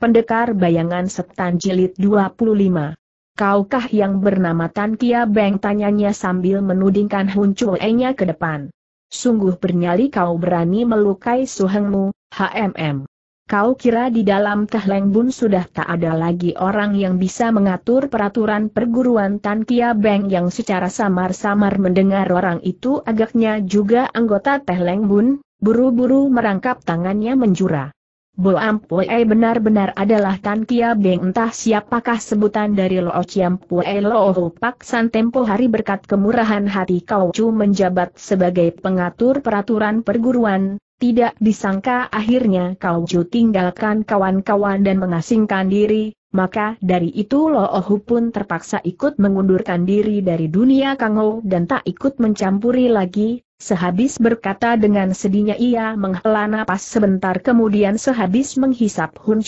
Pendekar Bayangan Setan Jilid 25. Kaukah yang bernama Tan Kia Beng tanyanya sambil menudingkan Hun Chue-nya ke depan. Sungguh bernyali kau berani melukai suhengmu, HMM. Kau kira di dalam Tehleng Bun sudah tak ada lagi orang yang bisa mengatur peraturan perguruan Tan Kia Beng yang secara samar-samar mendengar orang itu agaknya juga anggota Tehleng Bun, buru-buru merangkap tangannya menjura. Bo Ampue benar-benar adalah Tan Kia Beng entah siapakah sebutan dari Lo Chiam Lo Hupak San Tempo hari berkat kemurahan hati Kau Chu menjabat sebagai pengatur peraturan perguruan, tidak disangka akhirnya Kau Chu tinggalkan kawan-kawan dan mengasingkan diri, maka dari itu Lo Ohu pun terpaksa ikut mengundurkan diri dari dunia Kangou dan tak ikut mencampuri lagi, Sehabis berkata dengan sedihnya ia menghela napas sebentar kemudian sehabis menghisap Hun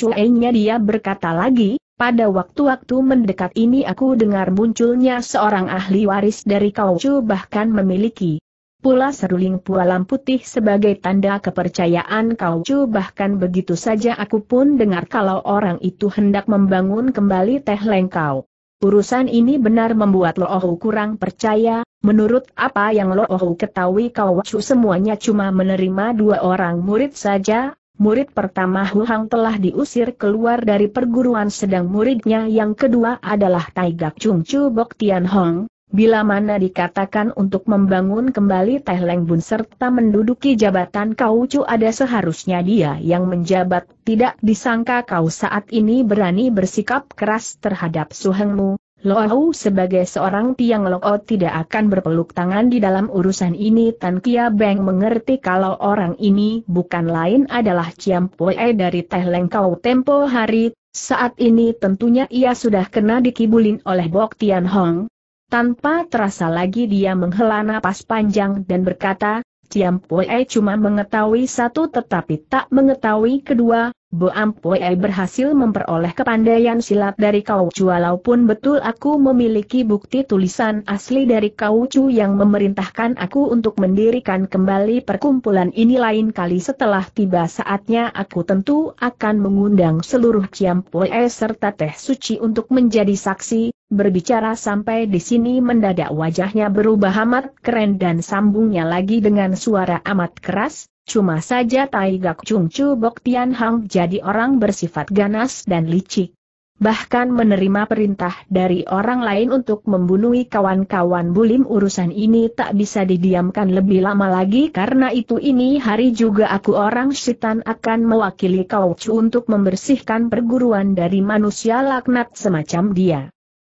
dia berkata lagi, pada waktu-waktu mendekat ini aku dengar munculnya seorang ahli waris dari Kaucu bahkan memiliki pula seruling pualam putih sebagai tanda kepercayaan Kaucu bahkan begitu saja aku pun dengar kalau orang itu hendak membangun kembali teh lengkau. Urusan ini benar membuat Lo oh kurang percaya, Menurut apa yang Lo Ohu ketahui Kau Wacu semuanya cuma menerima dua orang murid saja, murid pertama Hu Hang telah diusir keluar dari perguruan sedang muridnya yang kedua adalah Taigak Chung Chu Bok Tian Hong, bila mana dikatakan untuk membangun kembali Teh Leng Bun serta menduduki jabatan Kau wacu ada seharusnya dia yang menjabat, tidak disangka kau saat ini berani bersikap keras terhadap Su Hengmu. Loau sebagai seorang tiang Loau tidak akan berpeluk tangan di dalam urusan ini Tan Kia Beng mengerti kalau orang ini bukan lain adalah Ciam Pue dari Teh Lengkau tempo hari, saat ini tentunya ia sudah kena dikibulin oleh Bok Tian Hong. Tanpa terasa lagi dia menghela napas panjang dan berkata, Ciam Pue cuma mengetahui satu tetapi tak mengetahui kedua, Bu Puei berhasil memperoleh kepandaian silat dari Kau Chu walaupun betul aku memiliki bukti tulisan asli dari Kau Chu yang memerintahkan aku untuk mendirikan kembali perkumpulan ini lain kali setelah tiba saatnya aku tentu akan mengundang seluruh Ciam serta Teh Suci untuk menjadi saksi, berbicara sampai di sini mendadak wajahnya berubah amat keren dan sambungnya lagi dengan suara amat keras, Cuma saja Tai Gak Chung Chu Bok Tian Hang jadi orang bersifat ganas dan licik. Bahkan menerima perintah dari orang lain untuk membunuh kawan-kawan bulim urusan ini tak bisa didiamkan lebih lama lagi karena itu ini hari juga aku orang setan akan mewakili kau untuk membersihkan perguruan dari manusia laknat semacam dia.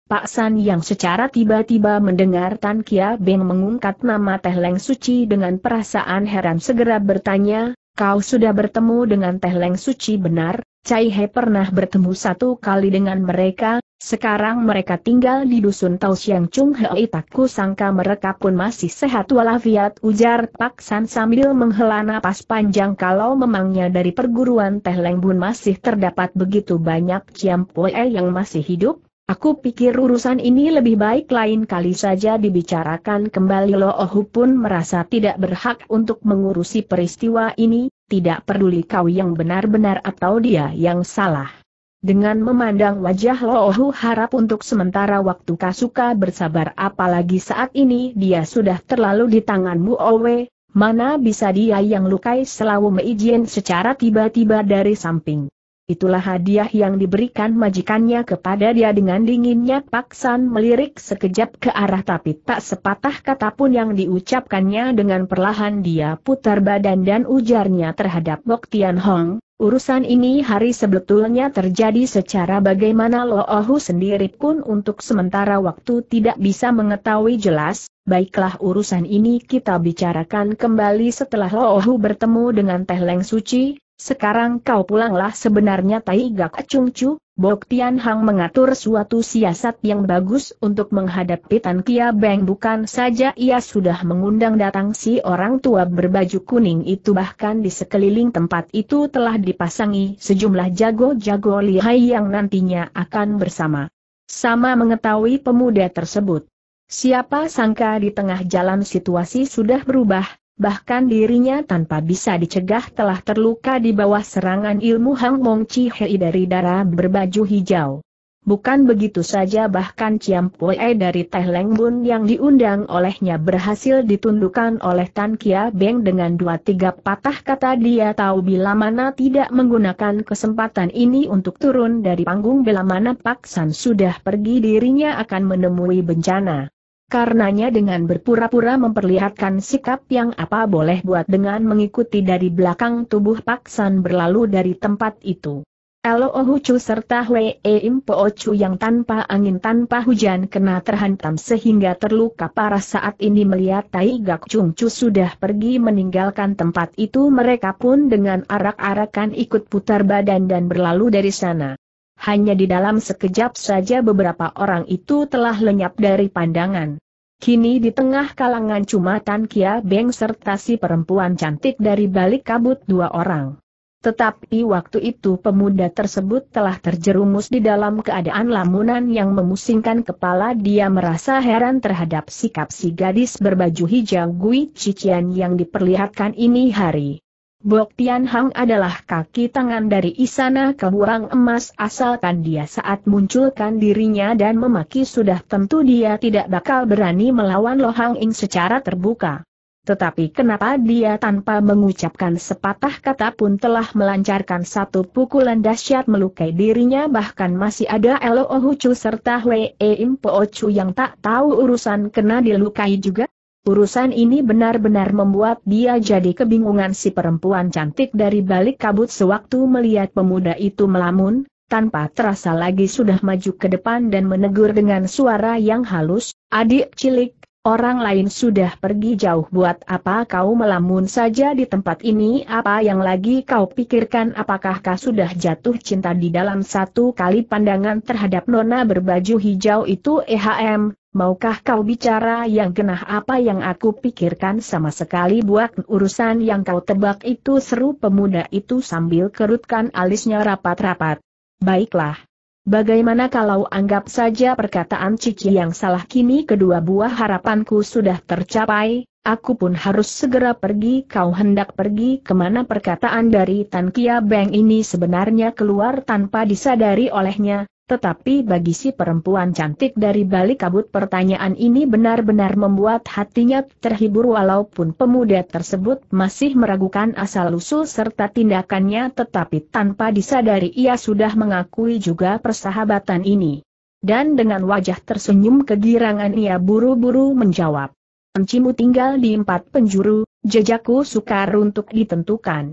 Pak San yang secara tiba-tiba mendengar Tan Kia Beng mengungkap nama Teh Leng Suci dengan perasaan heran segera bertanya, kau sudah bertemu dengan Teh Leng Suci benar? Cai He pernah bertemu satu kali dengan mereka, sekarang mereka tinggal di dusun Tau Siang Chung Hei takku sangka mereka pun masih sehat walafiat ujar Pak San sambil menghela napas panjang kalau memangnya dari perguruan Teh Leng Bun masih terdapat begitu banyak Ciam Pue yang masih hidup, Aku pikir urusan ini lebih baik lain kali saja dibicarakan kembali Lohu oh pun merasa tidak berhak untuk mengurusi peristiwa ini, tidak peduli kau yang benar-benar atau dia yang salah. Dengan memandang wajah Lohu oh harap untuk sementara waktu Kasuka bersabar apalagi saat ini dia sudah terlalu di tanganmu Owe, mana bisa dia yang lukai selalu meijen secara tiba-tiba dari samping. Itulah hadiah yang diberikan majikannya kepada dia dengan dinginnya San melirik sekejap ke arah tapi tak sepatah kata pun yang diucapkannya dengan perlahan dia putar badan dan ujarnya terhadap Bok Tian Hong, urusan ini hari sebetulnya terjadi secara bagaimana Lo Ohu sendiri pun untuk sementara waktu tidak bisa mengetahui jelas, baiklah urusan ini kita bicarakan kembali setelah Lo Ohu bertemu dengan Teh Leng Suci, sekarang kau pulanglah sebenarnya Tai Gak Cungcu, Bok Tian Hang mengatur suatu siasat yang bagus untuk menghadapi Tan Kia Beng bukan saja ia sudah mengundang datang si orang tua berbaju kuning itu bahkan di sekeliling tempat itu telah dipasangi sejumlah jago-jago lihai yang nantinya akan bersama. Sama mengetahui pemuda tersebut. Siapa sangka di tengah jalan situasi sudah berubah, bahkan dirinya tanpa bisa dicegah telah terluka di bawah serangan ilmu Hang Mong Chi Hei dari darah berbaju hijau. Bukan begitu saja bahkan Chiam Pue dari Teh Leng Bun yang diundang olehnya berhasil ditundukkan oleh Tan Kia Beng dengan dua tiga patah kata dia tahu bila mana tidak menggunakan kesempatan ini untuk turun dari panggung bila mana Pak San sudah pergi dirinya akan menemui bencana. Karenanya dengan berpura-pura memperlihatkan sikap yang apa boleh buat dengan mengikuti dari belakang tubuh Pak San berlalu dari tempat itu. Elo Chu serta Wei e Impo Ocu yang tanpa angin tanpa hujan kena terhantam sehingga terluka parah saat ini melihat Tai Gak Chung Chu sudah pergi meninggalkan tempat itu mereka pun dengan arak-arakan ikut putar badan dan berlalu dari sana hanya di dalam sekejap saja beberapa orang itu telah lenyap dari pandangan. Kini di tengah kalangan cuma Tan Kia Beng serta si perempuan cantik dari balik kabut dua orang. Tetapi waktu itu pemuda tersebut telah terjerumus di dalam keadaan lamunan yang memusingkan kepala dia merasa heran terhadap sikap si gadis berbaju hijau Gui Cician yang diperlihatkan ini hari. Bok Tian Hang adalah kaki tangan dari Isana Kebuang Emas asalkan dia saat munculkan dirinya dan memaki sudah tentu dia tidak bakal berani melawan Lo Hang Ing secara terbuka. Tetapi kenapa dia tanpa mengucapkan sepatah kata pun telah melancarkan satu pukulan dahsyat melukai dirinya bahkan masih ada Elo Ohucu serta Wei Im Poochu yang tak tahu urusan kena dilukai juga? Urusan ini benar-benar membuat dia jadi kebingungan si perempuan cantik dari balik kabut sewaktu melihat pemuda itu melamun, tanpa terasa lagi sudah maju ke depan dan menegur dengan suara yang halus, adik cilik, orang lain sudah pergi jauh buat apa kau melamun saja di tempat ini apa yang lagi kau pikirkan apakah kau sudah jatuh cinta di dalam satu kali pandangan terhadap nona berbaju hijau itu ehm, maukah kau bicara yang genah apa yang aku pikirkan sama sekali buat urusan yang kau tebak itu seru pemuda itu sambil kerutkan alisnya rapat-rapat. Baiklah. Bagaimana kalau anggap saja perkataan Cici yang salah kini kedua buah harapanku sudah tercapai, aku pun harus segera pergi kau hendak pergi kemana perkataan dari Tan Kia Beng ini sebenarnya keluar tanpa disadari olehnya, tetapi bagi si perempuan cantik dari balik kabut pertanyaan ini benar-benar membuat hatinya terhibur walaupun pemuda tersebut masih meragukan asal-usul serta tindakannya tetapi tanpa disadari ia sudah mengakui juga persahabatan ini. Dan dengan wajah tersenyum kegirangan ia buru-buru menjawab. Encimu tinggal di empat penjuru, jejakku sukar untuk ditentukan.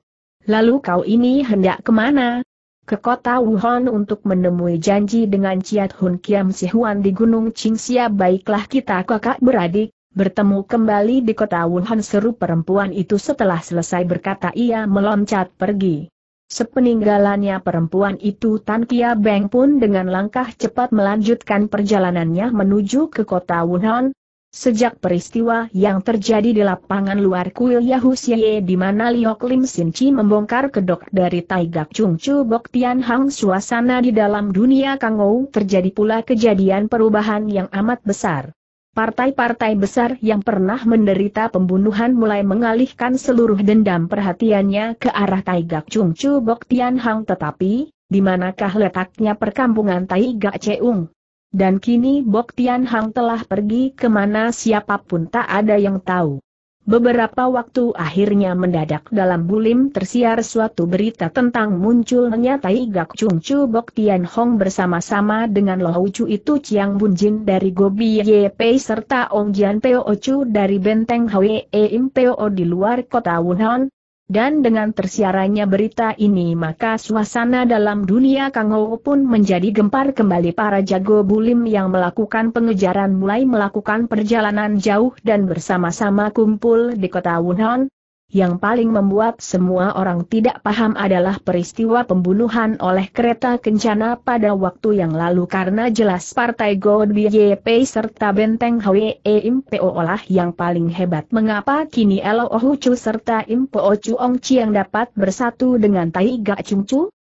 Lalu kau ini hendak kemana? ke kota Wuhan untuk menemui janji dengan Ciat Hun Kiam Sihuan di Gunung Qingxia baiklah kita kakak beradik, bertemu kembali di kota Wuhan seru perempuan itu setelah selesai berkata ia meloncat pergi. Sepeninggalannya perempuan itu Tan Kia Beng pun dengan langkah cepat melanjutkan perjalanannya menuju ke kota Wuhan, Sejak peristiwa yang terjadi di lapangan luar kuil Yahusye di mana Liok Lim Sin Chi membongkar kedok dari Taigak Chung Chu Bok Tian Hang suasana di dalam dunia Kangou terjadi pula kejadian perubahan yang amat besar. Partai-partai besar yang pernah menderita pembunuhan mulai mengalihkan seluruh dendam perhatiannya ke arah Taigak Chung Chu Bok Tian Hang tetapi, di manakah letaknya perkampungan Taigak Cheung? Dan kini Bok Tian Hang telah pergi kemana siapapun tak ada yang tahu. Beberapa waktu akhirnya mendadak dalam bulim tersiar suatu berita tentang munculnya Tai Gak Chung Chu Bok Tian Hong bersama-sama dengan Lo Chu itu Chiang Bun Jin dari Gobi Ye Pei serta Ong Jian Teo Chu dari Benteng Hwee Im Teo di luar kota Wuhan, dan dengan tersiarannya berita ini maka suasana dalam dunia Kang Ho pun menjadi gempar kembali para jago bulim yang melakukan pengejaran mulai melakukan perjalanan jauh dan bersama-sama kumpul di kota Wunhan, yang paling membuat semua orang tidak paham adalah peristiwa pembunuhan oleh kereta kencana pada waktu yang lalu karena jelas partai God YP serta benteng HWE olah yang paling hebat mengapa kini Elo Ohucu serta Ochu Ongci yang dapat bersatu dengan Tai Gak Chung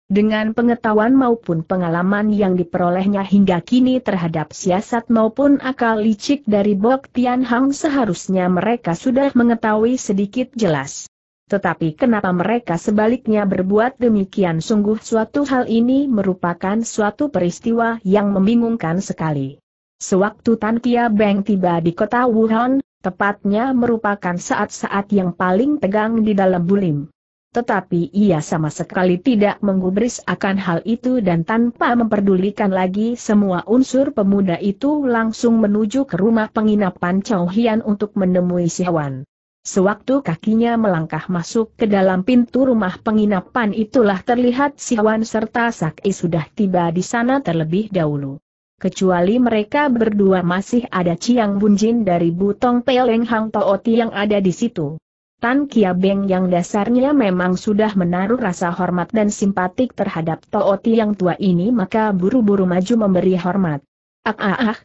dengan pengetahuan maupun pengalaman yang diperolehnya hingga kini terhadap siasat maupun akal licik dari Bok Tian Hang seharusnya mereka sudah mengetahui sedikit jelas. Tetapi kenapa mereka sebaliknya berbuat demikian sungguh suatu hal ini merupakan suatu peristiwa yang membingungkan sekali. Sewaktu Tan Kia Beng tiba di kota Wuhan, tepatnya merupakan saat-saat yang paling tegang di dalam bulim tetapi ia sama sekali tidak menggubris akan hal itu dan tanpa memperdulikan lagi semua unsur pemuda itu langsung menuju ke rumah penginapan Chow Hian untuk menemui si Hwan. Sewaktu kakinya melangkah masuk ke dalam pintu rumah penginapan itulah terlihat si Hwan serta Sakti sudah tiba di sana terlebih dahulu. Kecuali mereka berdua masih ada Ciang Bunjin dari Butong Peleng Hang Tooti yang ada di situ. Tan Kia Beng yang dasarnya memang sudah menaruh rasa hormat dan simpatik terhadap Tooti yang tua ini maka buru-buru maju memberi hormat. Ah ah ah.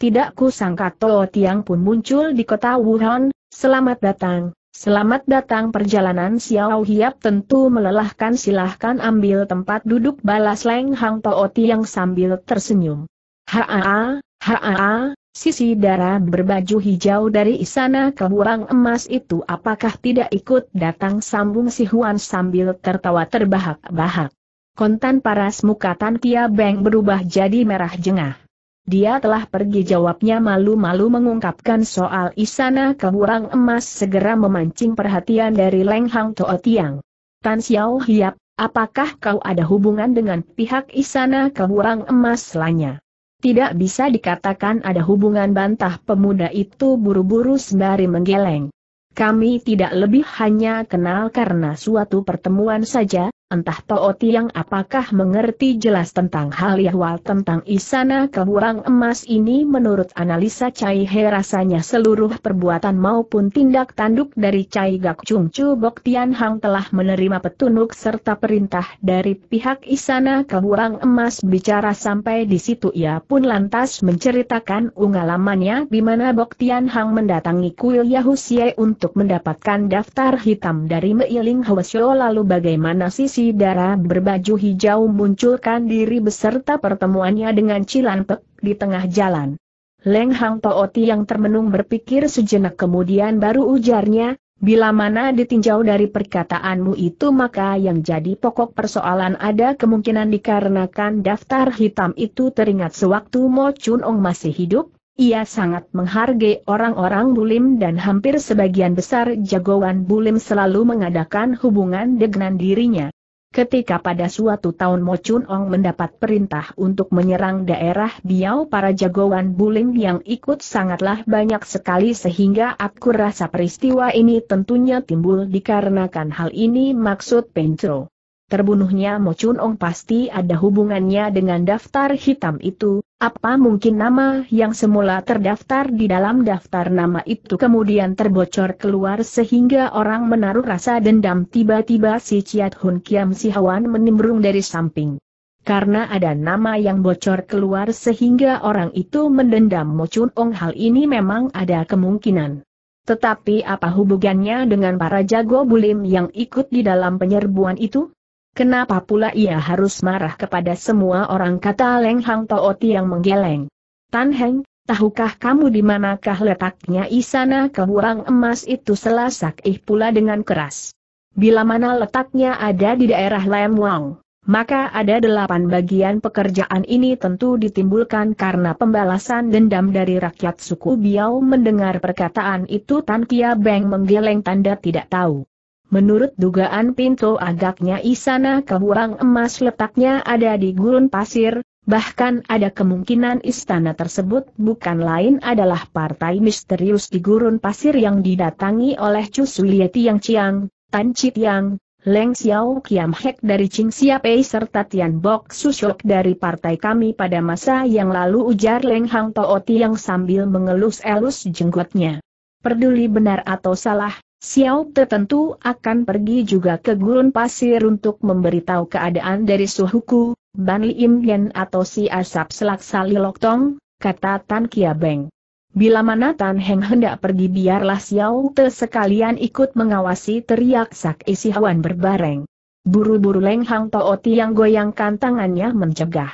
Tidak kusangka Tooti yang pun muncul di kota Wuhan, selamat datang, Selamat datang perjalanan Xiao Hiap tentu melelahkan silahkan ambil tempat duduk balas Leng Hang Tooti yang sambil tersenyum. Ha Haa, ah, ah. haa, ah, Sisi darah berbaju hijau dari istana kebuang emas itu apakah tidak ikut datang sambung si Huan sambil tertawa terbahak-bahak. Kontan paras muka Tan Kia Beng berubah jadi merah jengah. Dia telah pergi jawabnya malu-malu mengungkapkan soal istana kebuang emas segera memancing perhatian dari Leng Hang Toa Tiang. Tan Xiao Hiap, apakah kau ada hubungan dengan pihak istana kebuang emas lainnya? Tidak bisa dikatakan ada hubungan bantah pemuda itu buru-buru sembari menggeleng. Kami tidak lebih hanya kenal karena suatu pertemuan saja, Entah To'o Tiang apakah mengerti jelas tentang hal yahwal tentang Isana kehurang Emas ini menurut analisa Cai He rasanya seluruh perbuatan maupun tindak tanduk dari Cai Gak Chung Chu Bok Tian Hang telah menerima petunjuk serta perintah dari pihak Isana kehurang Emas bicara sampai di situ ia pun lantas menceritakan ungalamannya di mana Bok Tian Hang mendatangi kuil Yahusie untuk mendapatkan daftar hitam dari Meiling Hwasyo lalu bagaimana sih si darah berbaju hijau munculkan diri beserta pertemuannya dengan Cilantek di tengah jalan. Leng Hang Tooti yang termenung berpikir sejenak kemudian baru ujarnya, bila mana ditinjau dari perkataanmu itu maka yang jadi pokok persoalan ada kemungkinan dikarenakan daftar hitam itu teringat sewaktu Mo Chun Ong masih hidup, ia sangat menghargai orang-orang bulim dan hampir sebagian besar jagoan bulim selalu mengadakan hubungan dengan dirinya. Ketika pada suatu tahun Mo Chun Ong mendapat perintah untuk menyerang daerah biao, para jagoan Buling yang ikut sangatlah banyak sekali sehingga aku rasa peristiwa ini tentunya timbul dikarenakan hal ini maksud Pencro. Terbunuhnya Mo Chun Ong pasti ada hubungannya dengan daftar hitam itu, apa mungkin nama yang semula terdaftar di dalam daftar nama itu kemudian terbocor keluar sehingga orang menaruh rasa dendam tiba-tiba si Ciat Hun Kiam Si Hawan menimbrung dari samping. Karena ada nama yang bocor keluar sehingga orang itu mendendam Mo Chun Ong hal ini memang ada kemungkinan. Tetapi apa hubungannya dengan para jago bulim yang ikut di dalam penyerbuan itu? Kenapa pula ia harus marah kepada semua orang kata Leng Hang Tooti yang menggeleng. Tan Heng, tahukah kamu di manakah letaknya isana kehurang emas itu selasak ih pula dengan keras. Bila mana letaknya ada di daerah Lam Wang maka ada delapan bagian pekerjaan ini tentu ditimbulkan karena pembalasan dendam dari rakyat suku Biao mendengar perkataan itu Tan Kia Beng menggeleng tanda tidak tahu. Menurut dugaan Pinto agaknya Isana Kebuang Emas letaknya ada di gurun pasir, bahkan ada kemungkinan istana tersebut bukan lain adalah partai misterius di gurun pasir yang didatangi oleh Chu Sulieti Yang Chiang, Tan Chit Yang, Leng Xiao Kiam Hek dari Ching Pei serta Tian Bok Shok dari partai kami pada masa yang lalu ujar Leng Hang Tooti yang sambil mengelus-elus jenggotnya. Peduli benar atau salah, Xiao tertentu akan pergi juga ke gurun pasir untuk memberitahu keadaan dari suhuku, Ban Im Yen atau si asap selaksa Liloktong, kata Tan Kia Beng. Bila mana Tan Heng hendak pergi biarlah Xiao Te sekalian ikut mengawasi teriak Sak Isi Hawan berbareng. Buru-buru Leng Hang Tooti yang goyangkan tangannya mencegah.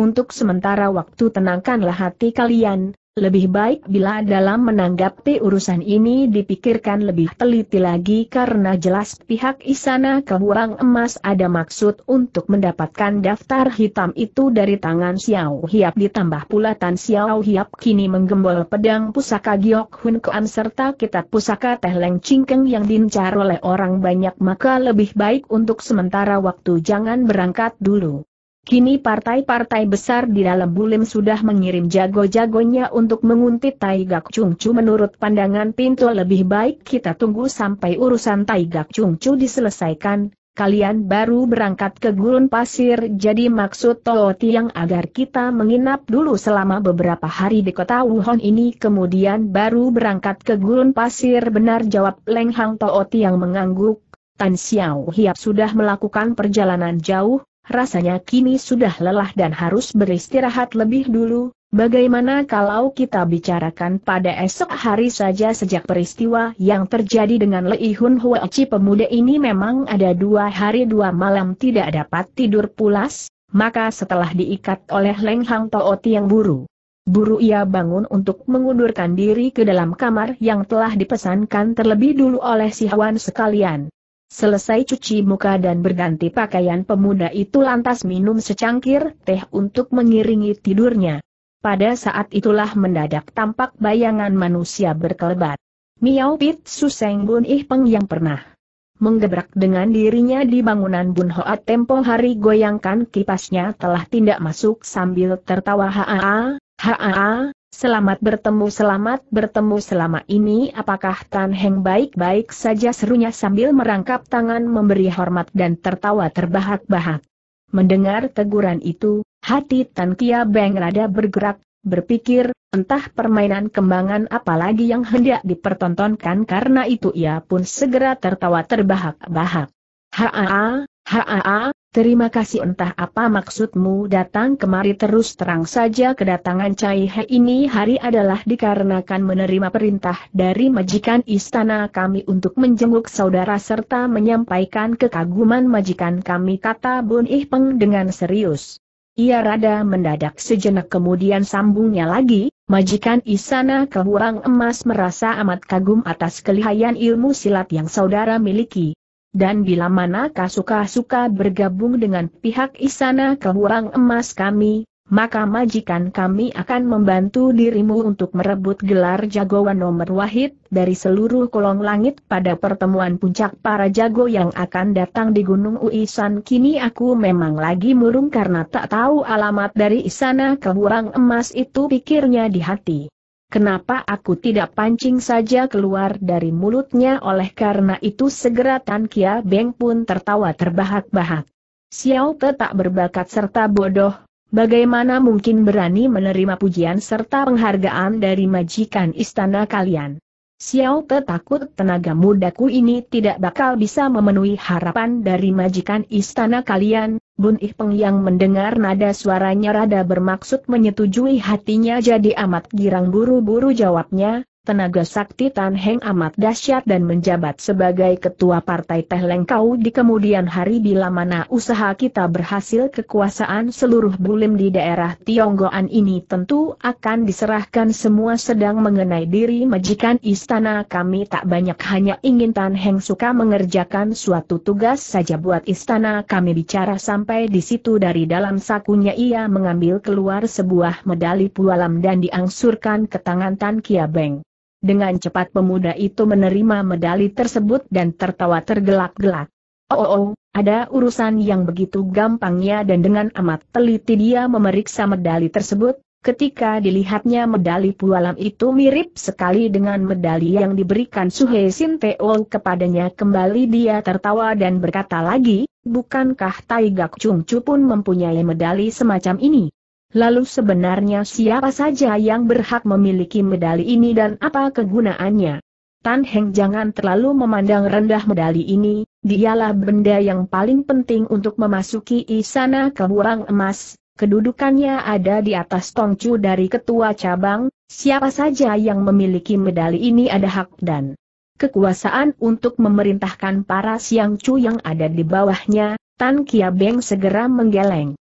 Untuk sementara waktu tenangkanlah hati kalian, lebih baik bila dalam menanggapi urusan ini dipikirkan lebih teliti lagi karena jelas pihak Isana kebuang Emas ada maksud untuk mendapatkan daftar hitam itu dari tangan Xiao Hiap ditambah pula Tan Xiao Hiap kini menggembol pedang pusaka Giok Hun Kuan serta kitab pusaka Teh Leng Cingkeng yang dincar oleh orang banyak maka lebih baik untuk sementara waktu jangan berangkat dulu. Kini partai-partai besar di dalam Bulim sudah mengirim jago-jagonya untuk menguntit Taigak Cungcu menurut pandangan pintu lebih baik kita tunggu sampai urusan Taigak Cungcu diselesaikan, kalian baru berangkat ke gurun pasir jadi maksud Tooti yang agar kita menginap dulu selama beberapa hari di kota Wuhan ini kemudian baru berangkat ke gurun pasir benar jawab Leng Hang yang mengangguk, Tan Xiao Hiap sudah melakukan perjalanan jauh, Rasanya kini sudah lelah dan harus beristirahat lebih dulu, bagaimana kalau kita bicarakan pada esok hari saja sejak peristiwa yang terjadi dengan Lei Hun Huachi pemuda ini memang ada dua hari dua malam tidak dapat tidur pulas, maka setelah diikat oleh Leng Hang Tao Tiang Buru. Buru ia bangun untuk mengundurkan diri ke dalam kamar yang telah dipesankan terlebih dulu oleh si Hwan sekalian. Selesai cuci muka dan berganti pakaian pemuda itu lantas minum secangkir teh untuk mengiringi tidurnya. Pada saat itulah mendadak tampak bayangan manusia berkelebat. Miao Pit Suseng Bun Ih Peng yang pernah menggebrak dengan dirinya di bangunan Bun Hoa tempo hari goyangkan kipasnya telah tindak masuk sambil tertawa haa, haa, Selamat bertemu selamat bertemu selama ini apakah Tan Heng baik-baik saja serunya sambil merangkap tangan memberi hormat dan tertawa terbahak-bahak. Mendengar teguran itu, hati Tan Kia Beng rada bergerak, berpikir, entah permainan kembangan apalagi yang hendak dipertontonkan karena itu ia pun segera tertawa terbahak-bahak. Haa, haa, Terima kasih entah apa maksudmu datang kemari terus terang saja kedatangan Cai He ini hari adalah dikarenakan menerima perintah dari majikan istana kami untuk menjenguk saudara serta menyampaikan kekaguman majikan kami kata Bun Ih Peng dengan serius. Ia rada mendadak sejenak kemudian sambungnya lagi, majikan istana kehurang emas merasa amat kagum atas kelihayan ilmu silat yang saudara miliki. Dan bila mana kasuka-suka bergabung dengan pihak istana keluang emas kami, maka majikan kami akan membantu dirimu untuk merebut gelar jagoan nomor wahid dari seluruh kolong langit pada pertemuan puncak para jago yang akan datang di Gunung Uisan. Kini aku memang lagi murung karena tak tahu alamat dari istana keluang emas itu pikirnya di hati. Kenapa aku tidak pancing saja keluar dari mulutnya oleh karena itu segera Tan Kia Beng pun tertawa terbahak-bahak. Xiao Te tak berbakat serta bodoh, bagaimana mungkin berani menerima pujian serta penghargaan dari majikan istana kalian. Xiao Te takut tenaga mudaku ini tidak bakal bisa memenuhi harapan dari majikan istana kalian, Bun Ih Peng yang mendengar nada suaranya rada bermaksud menyetujui hatinya jadi amat girang buru-buru jawabnya, tenaga sakti Tan Heng amat dahsyat dan menjabat sebagai ketua partai Teh Kau di kemudian hari bila mana usaha kita berhasil kekuasaan seluruh bulim di daerah Tionggoan ini tentu akan diserahkan semua sedang mengenai diri majikan istana kami tak banyak hanya ingin Tan Heng suka mengerjakan suatu tugas saja buat istana kami bicara sampai di situ dari dalam sakunya ia mengambil keluar sebuah medali pualam dan diangsurkan ke tangan Tan Kia Beng. Dengan cepat pemuda itu menerima medali tersebut dan tertawa tergelak-gelak. Oh, oh, oh, ada urusan yang begitu gampangnya dan dengan amat teliti dia memeriksa medali tersebut, Ketika dilihatnya medali pualam itu mirip sekali dengan medali yang diberikan Suhe Teol kepadanya kembali dia tertawa dan berkata lagi, bukankah Tai Gak Chung Chu pun mempunyai medali semacam ini? Lalu sebenarnya siapa saja yang berhak memiliki medali ini dan apa kegunaannya? Tan Heng jangan terlalu memandang rendah medali ini, dialah benda yang paling penting untuk memasuki istana keburang emas, kedudukannya ada di atas tongcu dari ketua cabang, siapa saja yang memiliki medali ini ada hak dan kekuasaan untuk memerintahkan para siang cu yang ada di bawahnya, Tan Kia Beng segera menggeleng.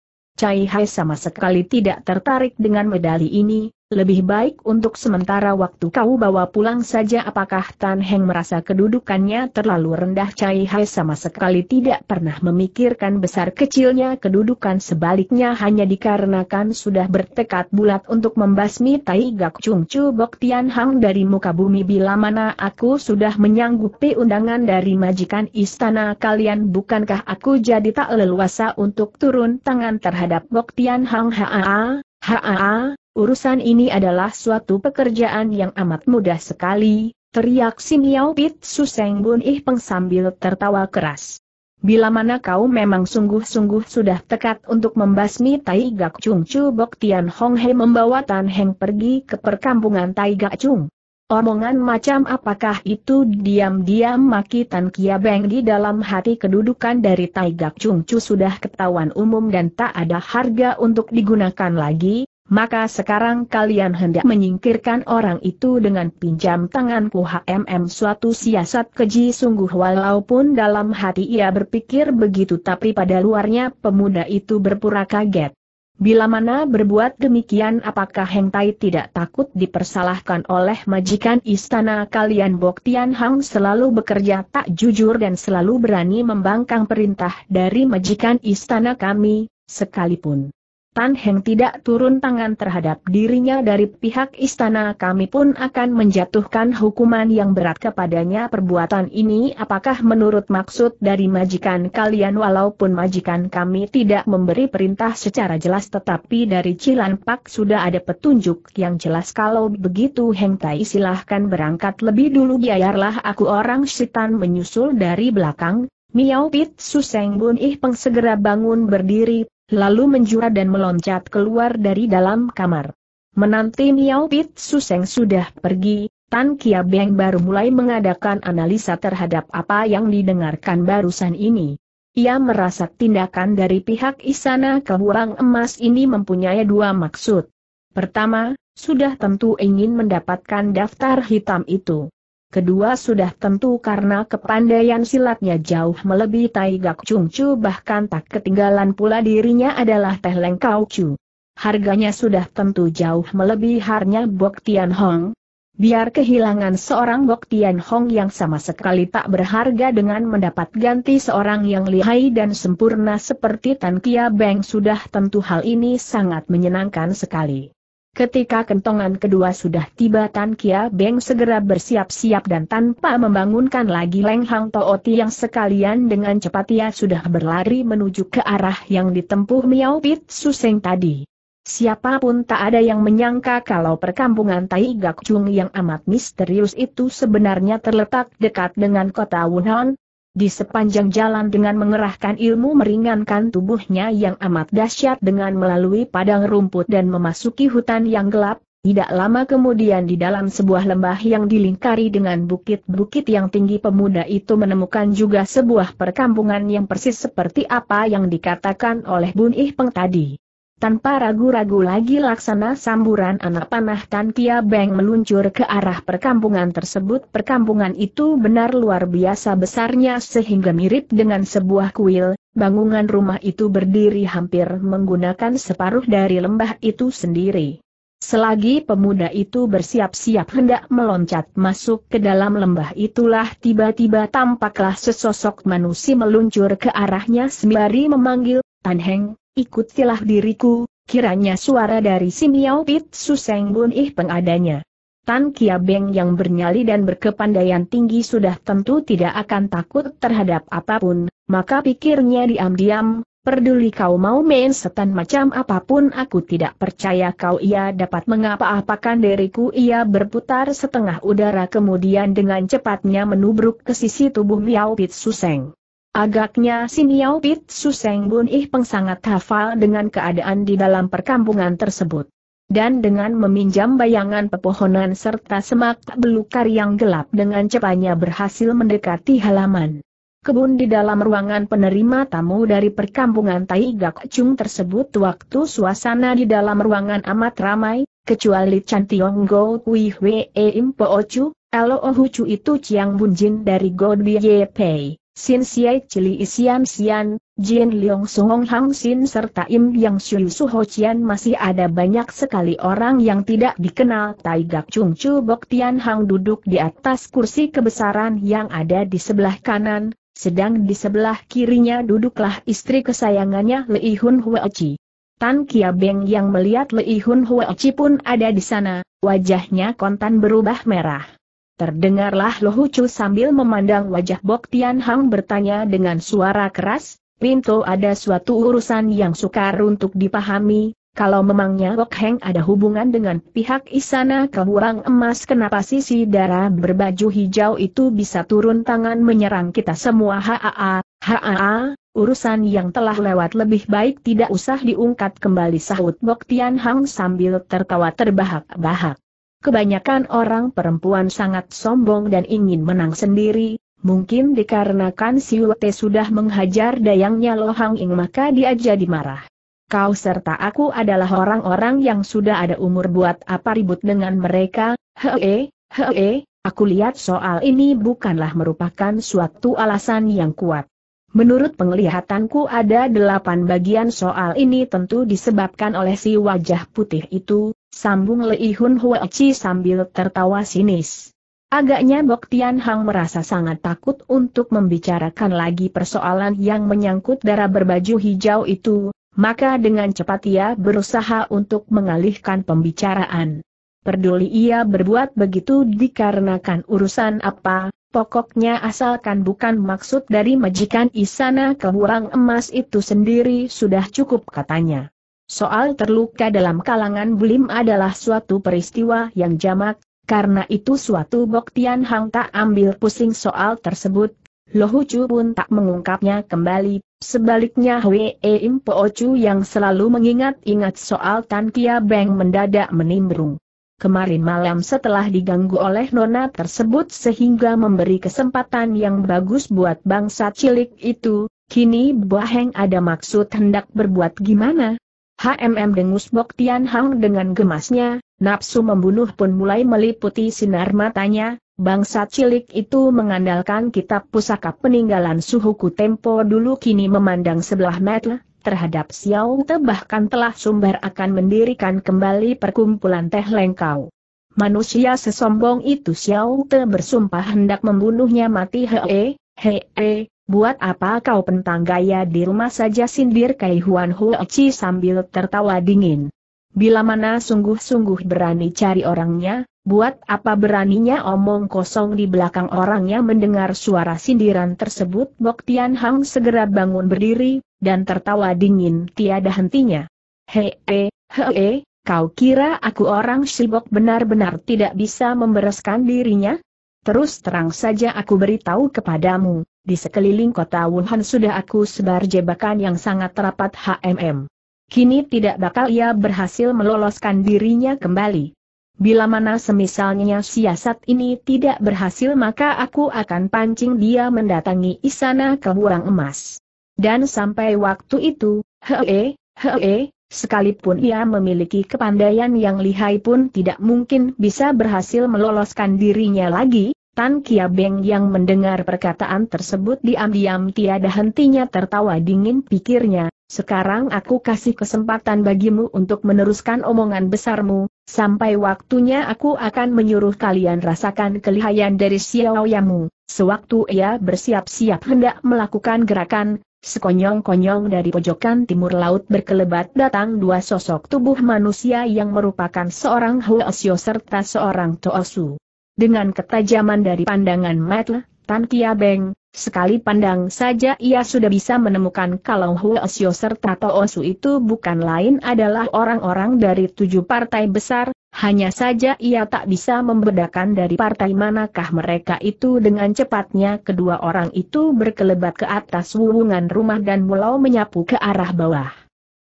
Cai Hai sama sekali tidak tertarik dengan medali ini, lebih baik untuk sementara waktu kau bawa pulang saja apakah Tan Heng merasa kedudukannya terlalu rendah Cai Hai sama sekali tidak pernah memikirkan besar kecilnya kedudukan sebaliknya hanya dikarenakan sudah bertekad bulat untuk membasmi Tai Gak Chung Chu Bok Tian Hang dari muka bumi bila mana aku sudah menyanggupi undangan dari majikan istana kalian bukankah aku jadi tak leluasa untuk turun tangan terhadap Bok Tian Hang haa, haa, Urusan ini adalah suatu pekerjaan yang amat mudah sekali, teriak Simiao Pit Suseng Bun Ih Peng sambil tertawa keras. Bila mana kau memang sungguh-sungguh sudah tekad untuk membasmi Tai Gak Chung Chu Bok Tian Hong He membawa Tan Heng pergi ke perkampungan Tai Gak Chung. Omongan macam apakah itu diam-diam maki Tan Kia Beng di dalam hati kedudukan dari Tai Gak Chung Chu sudah ketahuan umum dan tak ada harga untuk digunakan lagi, maka sekarang kalian hendak menyingkirkan orang itu dengan pinjam tanganku HMM suatu siasat keji sungguh walaupun dalam hati ia berpikir begitu tapi pada luarnya pemuda itu berpura kaget. Bila mana berbuat demikian apakah Heng Tai tidak takut dipersalahkan oleh majikan istana kalian Bok Tian Hang selalu bekerja tak jujur dan selalu berani membangkang perintah dari majikan istana kami, sekalipun Tan Heng tidak turun tangan terhadap dirinya dari pihak istana kami pun akan menjatuhkan hukuman yang berat kepadanya perbuatan ini apakah menurut maksud dari majikan kalian walaupun majikan kami tidak memberi perintah secara jelas tetapi dari Pak sudah ada petunjuk yang jelas kalau begitu Heng Tai silahkan berangkat lebih dulu biarlah aku orang setan menyusul dari belakang Miao Pit Suseng Bun Ih Peng segera bangun berdiri lalu menjura dan meloncat keluar dari dalam kamar. Menanti Miao Pit Suseng sudah pergi, Tan Kia Beng baru mulai mengadakan analisa terhadap apa yang didengarkan barusan ini. Ia merasa tindakan dari pihak Istana Huang Emas ini mempunyai dua maksud. Pertama, sudah tentu ingin mendapatkan daftar hitam itu. Kedua sudah tentu karena kepandaian silatnya jauh melebihi Tai Gak Chung Chu bahkan tak ketinggalan pula dirinya adalah Teh Leng Kau Chu. Harganya sudah tentu jauh melebihi harnya Bok Tian Hong. Biar kehilangan seorang Bok Tian Hong yang sama sekali tak berharga dengan mendapat ganti seorang yang lihai dan sempurna seperti Tan Kia Beng sudah tentu hal ini sangat menyenangkan sekali. Ketika kentongan kedua sudah tiba Tan Kia Beng segera bersiap-siap dan tanpa membangunkan lagi Leng Hang Tooti yang sekalian dengan cepat ia sudah berlari menuju ke arah yang ditempuh Miao Pit Suseng tadi. Siapapun tak ada yang menyangka kalau perkampungan Tai Gak Chung yang amat misterius itu sebenarnya terletak dekat dengan kota Wuhan, di sepanjang jalan dengan mengerahkan ilmu meringankan tubuhnya yang amat dahsyat dengan melalui padang rumput dan memasuki hutan yang gelap, tidak lama kemudian di dalam sebuah lembah yang dilingkari dengan bukit-bukit yang tinggi pemuda itu menemukan juga sebuah perkampungan yang persis seperti apa yang dikatakan oleh Bun Ih Peng tadi. Tanpa ragu-ragu lagi laksana samburan anak panah Tan Kia Beng meluncur ke arah perkampungan tersebut. Perkampungan itu benar luar biasa besarnya sehingga mirip dengan sebuah kuil, bangunan rumah itu berdiri hampir menggunakan separuh dari lembah itu sendiri. Selagi pemuda itu bersiap-siap hendak meloncat masuk ke dalam lembah itulah tiba-tiba tampaklah sesosok manusia meluncur ke arahnya sembari memanggil, Tan Heng, ikutilah diriku, kiranya suara dari Simiao Pit Suseng Bun Ih pengadanya. Tan Kia Beng yang bernyali dan berkepandaian tinggi sudah tentu tidak akan takut terhadap apapun, maka pikirnya diam-diam, Perduli kau mau main setan macam apapun aku tidak percaya kau ia dapat mengapa-apakan diriku ia berputar setengah udara kemudian dengan cepatnya menubruk ke sisi tubuh Miao Pit Suseng. Agaknya Simiao Pit Suseng Bun Ih Peng sangat hafal dengan keadaan di dalam perkampungan tersebut. Dan dengan meminjam bayangan pepohonan serta semak belukar yang gelap dengan cepatnya berhasil mendekati halaman. Kebun di dalam ruangan penerima tamu dari perkampungan Tai Gak Chung tersebut waktu suasana di dalam ruangan amat ramai, kecuali Chan Tiong Go Kui Hwe E Im Po ochu Elo ohu Chu itu Chiang Bunjin dari God Ye Pei. Sin Siai Cili Isian Sian, Jin Song Sungong Hang Sin serta Im Yang Su Ho Chian masih ada banyak sekali orang yang tidak dikenal Tai Gak Chung Chu Bok Tian Hang duduk di atas kursi kebesaran yang ada di sebelah kanan, sedang di sebelah kirinya duduklah istri kesayangannya Lei Hun Hua Chi. Tan Kia Beng yang melihat Lei Hun Hua Chi pun ada di sana, wajahnya kontan berubah merah. Terdengarlah Lohucu sambil memandang wajah Bok Tian Hang bertanya dengan suara keras, Pinto ada suatu urusan yang sukar untuk dipahami, kalau memangnya Bok Heng ada hubungan dengan pihak Isana Kehurang Emas kenapa sisi darah berbaju hijau itu bisa turun tangan menyerang kita semua haa, haa, urusan yang telah lewat lebih baik tidak usah diungkat kembali sahut Bok Tian Hang sambil tertawa terbahak-bahak. Kebanyakan orang perempuan sangat sombong dan ingin menang sendiri, mungkin dikarenakan si Siulte sudah menghajar dayangnya Lohang Ing maka dia jadi marah. Kau serta aku adalah orang-orang yang sudah ada umur buat apa ribut dengan mereka, hee, hee, aku lihat soal ini bukanlah merupakan suatu alasan yang kuat. Menurut penglihatanku ada delapan bagian soal ini tentu disebabkan oleh si wajah putih itu, Sambung Lei Hun Huachi sambil tertawa sinis. Agaknya Bok Tian Hang merasa sangat takut untuk membicarakan lagi persoalan yang menyangkut darah berbaju hijau itu, maka dengan cepat ia berusaha untuk mengalihkan pembicaraan. Perduli ia berbuat begitu dikarenakan urusan apa, pokoknya asalkan bukan maksud dari majikan Isana kehurang emas itu sendiri sudah cukup katanya. Soal terluka dalam kalangan Bulim adalah suatu peristiwa yang jamak, karena itu suatu Bok Tian Hang tak ambil pusing soal tersebut, Lohucu pun tak mengungkapnya kembali, sebaliknya Hwee Im Po yang selalu mengingat-ingat soal Tan Kia Beng mendadak menimbrung. Kemarin malam setelah diganggu oleh nona tersebut sehingga memberi kesempatan yang bagus buat bangsa cilik itu, kini heng ada maksud hendak berbuat gimana? HMM dengus Tian Hang dengan gemasnya, nafsu membunuh pun mulai meliputi sinar matanya, bangsa cilik itu mengandalkan kitab pusaka peninggalan suhuku tempo dulu kini memandang sebelah mata terhadap Xiao Te bahkan telah sumber akan mendirikan kembali perkumpulan teh lengkau. Manusia sesombong itu Xiao Te bersumpah hendak membunuhnya mati hee, hee, Buat apa kau pentang gaya di rumah saja sindir Kai Huan Huo ci sambil tertawa dingin. Bila mana sungguh-sungguh berani cari orangnya, buat apa beraninya omong kosong di belakang orangnya mendengar suara sindiran tersebut Bok Tian Hang segera bangun berdiri, dan tertawa dingin tiada hentinya. Hei, hei, he, kau kira aku orang sibok benar-benar tidak bisa membereskan dirinya? Terus terang saja aku beritahu kepadamu, di sekeliling kota Wuhan sudah aku sebar jebakan yang sangat rapat HMM. Kini tidak bakal ia berhasil meloloskan dirinya kembali. Bila mana semisalnya siasat ini tidak berhasil maka aku akan pancing dia mendatangi istana kebuang emas. Dan sampai waktu itu, hee, hee, sekalipun ia memiliki kepandaian yang lihai pun tidak mungkin bisa berhasil meloloskan dirinya lagi, Tan Kia Beng yang mendengar perkataan tersebut diam-diam tiada hentinya tertawa dingin pikirnya, sekarang aku kasih kesempatan bagimu untuk meneruskan omongan besarmu, sampai waktunya aku akan menyuruh kalian rasakan kelihayan dari Xiao Yamu. Sewaktu ia bersiap-siap hendak melakukan gerakan, sekonyong-konyong dari pojokan timur laut berkelebat datang dua sosok tubuh manusia yang merupakan seorang Xiao serta seorang Toosu. Dengan ketajaman dari pandangan mata, Tan Kia Beng, sekali pandang saja ia sudah bisa menemukan kalau Huo serta Toosu itu bukan lain adalah orang-orang dari tujuh partai besar, hanya saja ia tak bisa membedakan dari partai manakah mereka itu dengan cepatnya kedua orang itu berkelebat ke atas wuwungan rumah dan mulau menyapu ke arah bawah.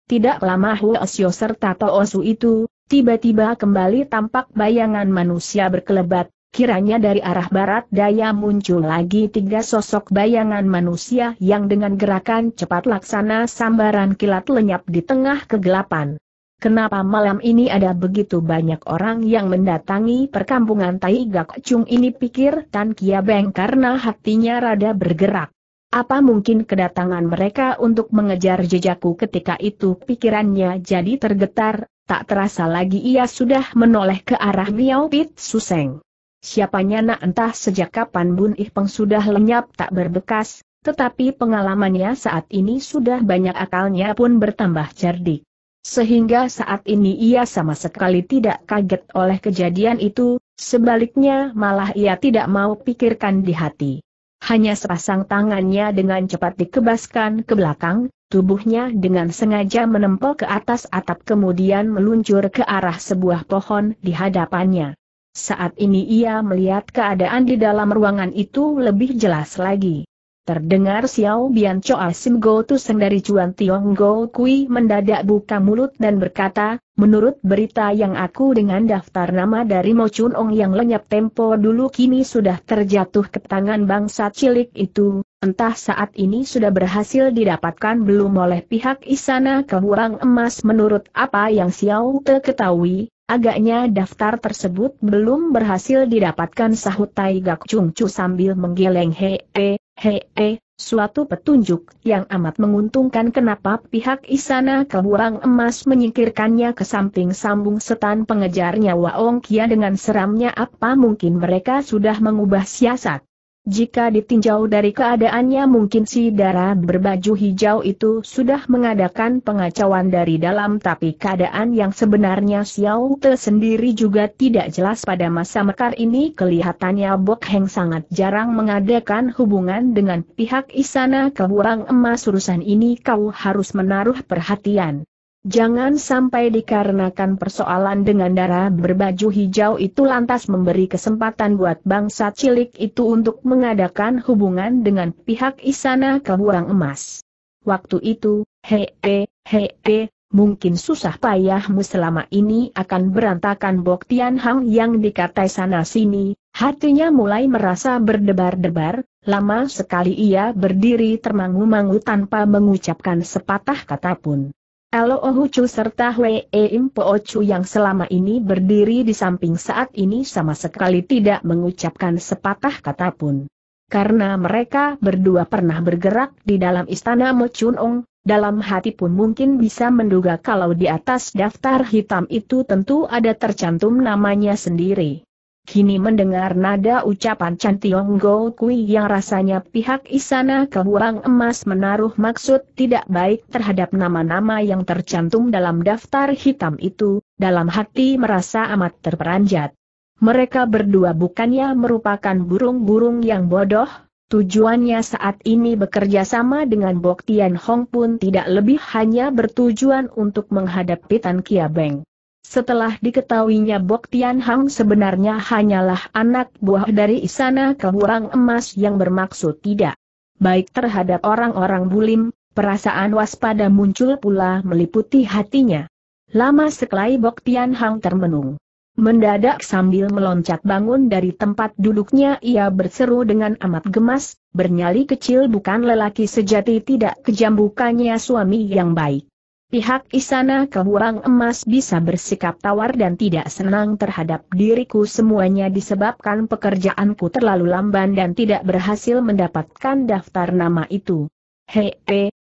Tidak lama Huo serta Toosu itu, tiba-tiba kembali tampak bayangan manusia berkelebat Kiranya dari arah barat daya muncul lagi tiga sosok bayangan manusia yang dengan gerakan cepat laksana sambaran kilat lenyap di tengah kegelapan. Kenapa malam ini ada begitu banyak orang yang mendatangi perkampungan Tai Gak Chung ini pikir Tan Kia Beng karena hatinya rada bergerak. Apa mungkin kedatangan mereka untuk mengejar jejakku ketika itu pikirannya jadi tergetar, tak terasa lagi ia sudah menoleh ke arah Miao Pit Suseng. Siapanya nak entah sejak kapan Bun Ih Peng sudah lenyap tak berbekas, tetapi pengalamannya saat ini sudah banyak akalnya pun bertambah cerdik. Sehingga saat ini ia sama sekali tidak kaget oleh kejadian itu, sebaliknya malah ia tidak mau pikirkan di hati. Hanya sepasang tangannya dengan cepat dikebaskan ke belakang, tubuhnya dengan sengaja menempel ke atas atap kemudian meluncur ke arah sebuah pohon di hadapannya. Saat ini ia melihat keadaan di dalam ruangan itu lebih jelas lagi. Terdengar Xiao Bian Choa Sim Go Tuseng dari Juan Tiong Go Kui mendadak buka mulut dan berkata, menurut berita yang aku dengan daftar nama dari Mo Chun Ong yang lenyap tempo dulu kini sudah terjatuh ke tangan bangsa cilik itu, entah saat ini sudah berhasil didapatkan belum oleh pihak Isana Kewurang Emas menurut apa yang Xiao Te ketahui, Agaknya daftar tersebut belum berhasil didapatkan sahut Tai Gak Chung Chu sambil menggeleng hee, hee, hee, suatu petunjuk yang amat menguntungkan kenapa pihak Isana Kebuang Emas menyingkirkannya ke samping sambung setan pengejarnya Waong Kia dengan seramnya apa mungkin mereka sudah mengubah siasat. Jika ditinjau dari keadaannya mungkin si darah berbaju hijau itu sudah mengadakan pengacauan dari dalam tapi keadaan yang sebenarnya Xiao Te sendiri juga tidak jelas pada masa mekar ini kelihatannya Bok Heng sangat jarang mengadakan hubungan dengan pihak istana kewurang emas urusan ini kau harus menaruh perhatian. Jangan sampai dikarenakan persoalan dengan darah berbaju hijau itu lantas memberi kesempatan buat bangsa cilik itu untuk mengadakan hubungan dengan pihak isana kehuang emas. Waktu itu, hee hee, mungkin susah payahmu selama ini akan berantakan Bok Tian Hang yang dikatai sana-sini, hatinya mulai merasa berdebar-debar, lama sekali ia berdiri termangu-mangu tanpa mengucapkan sepatah kata pun. Lo Ohucu serta Hwee Chu yang selama ini berdiri di samping saat ini sama sekali tidak mengucapkan sepatah kata pun. Karena mereka berdua pernah bergerak di dalam istana Mo Chun Ong, dalam hati pun mungkin bisa menduga kalau di atas daftar hitam itu tentu ada tercantum namanya sendiri kini mendengar nada ucapan Chan Tiong Go Kui yang rasanya pihak Isana Kehuang Emas menaruh maksud tidak baik terhadap nama-nama yang tercantum dalam daftar hitam itu, dalam hati merasa amat terperanjat. Mereka berdua bukannya merupakan burung-burung yang bodoh, Tujuannya saat ini bekerja sama dengan Bok Tian Hong pun tidak lebih hanya bertujuan untuk menghadapi Tan Kia Beng. Setelah diketahuinya Bok Tian Hang sebenarnya hanyalah anak buah dari Istana Kebuang Emas yang bermaksud tidak baik terhadap orang-orang bulim, perasaan waspada muncul pula meliputi hatinya. Lama sekali Bok Tian Hang termenung. Mendadak sambil meloncat bangun dari tempat duduknya ia berseru dengan amat gemas, bernyali kecil bukan lelaki sejati tidak kejam bukannya suami yang baik. Pihak isana Kehuang Emas bisa bersikap tawar dan tidak senang terhadap diriku semuanya disebabkan pekerjaanku terlalu lamban dan tidak berhasil mendapatkan daftar nama itu. Hei,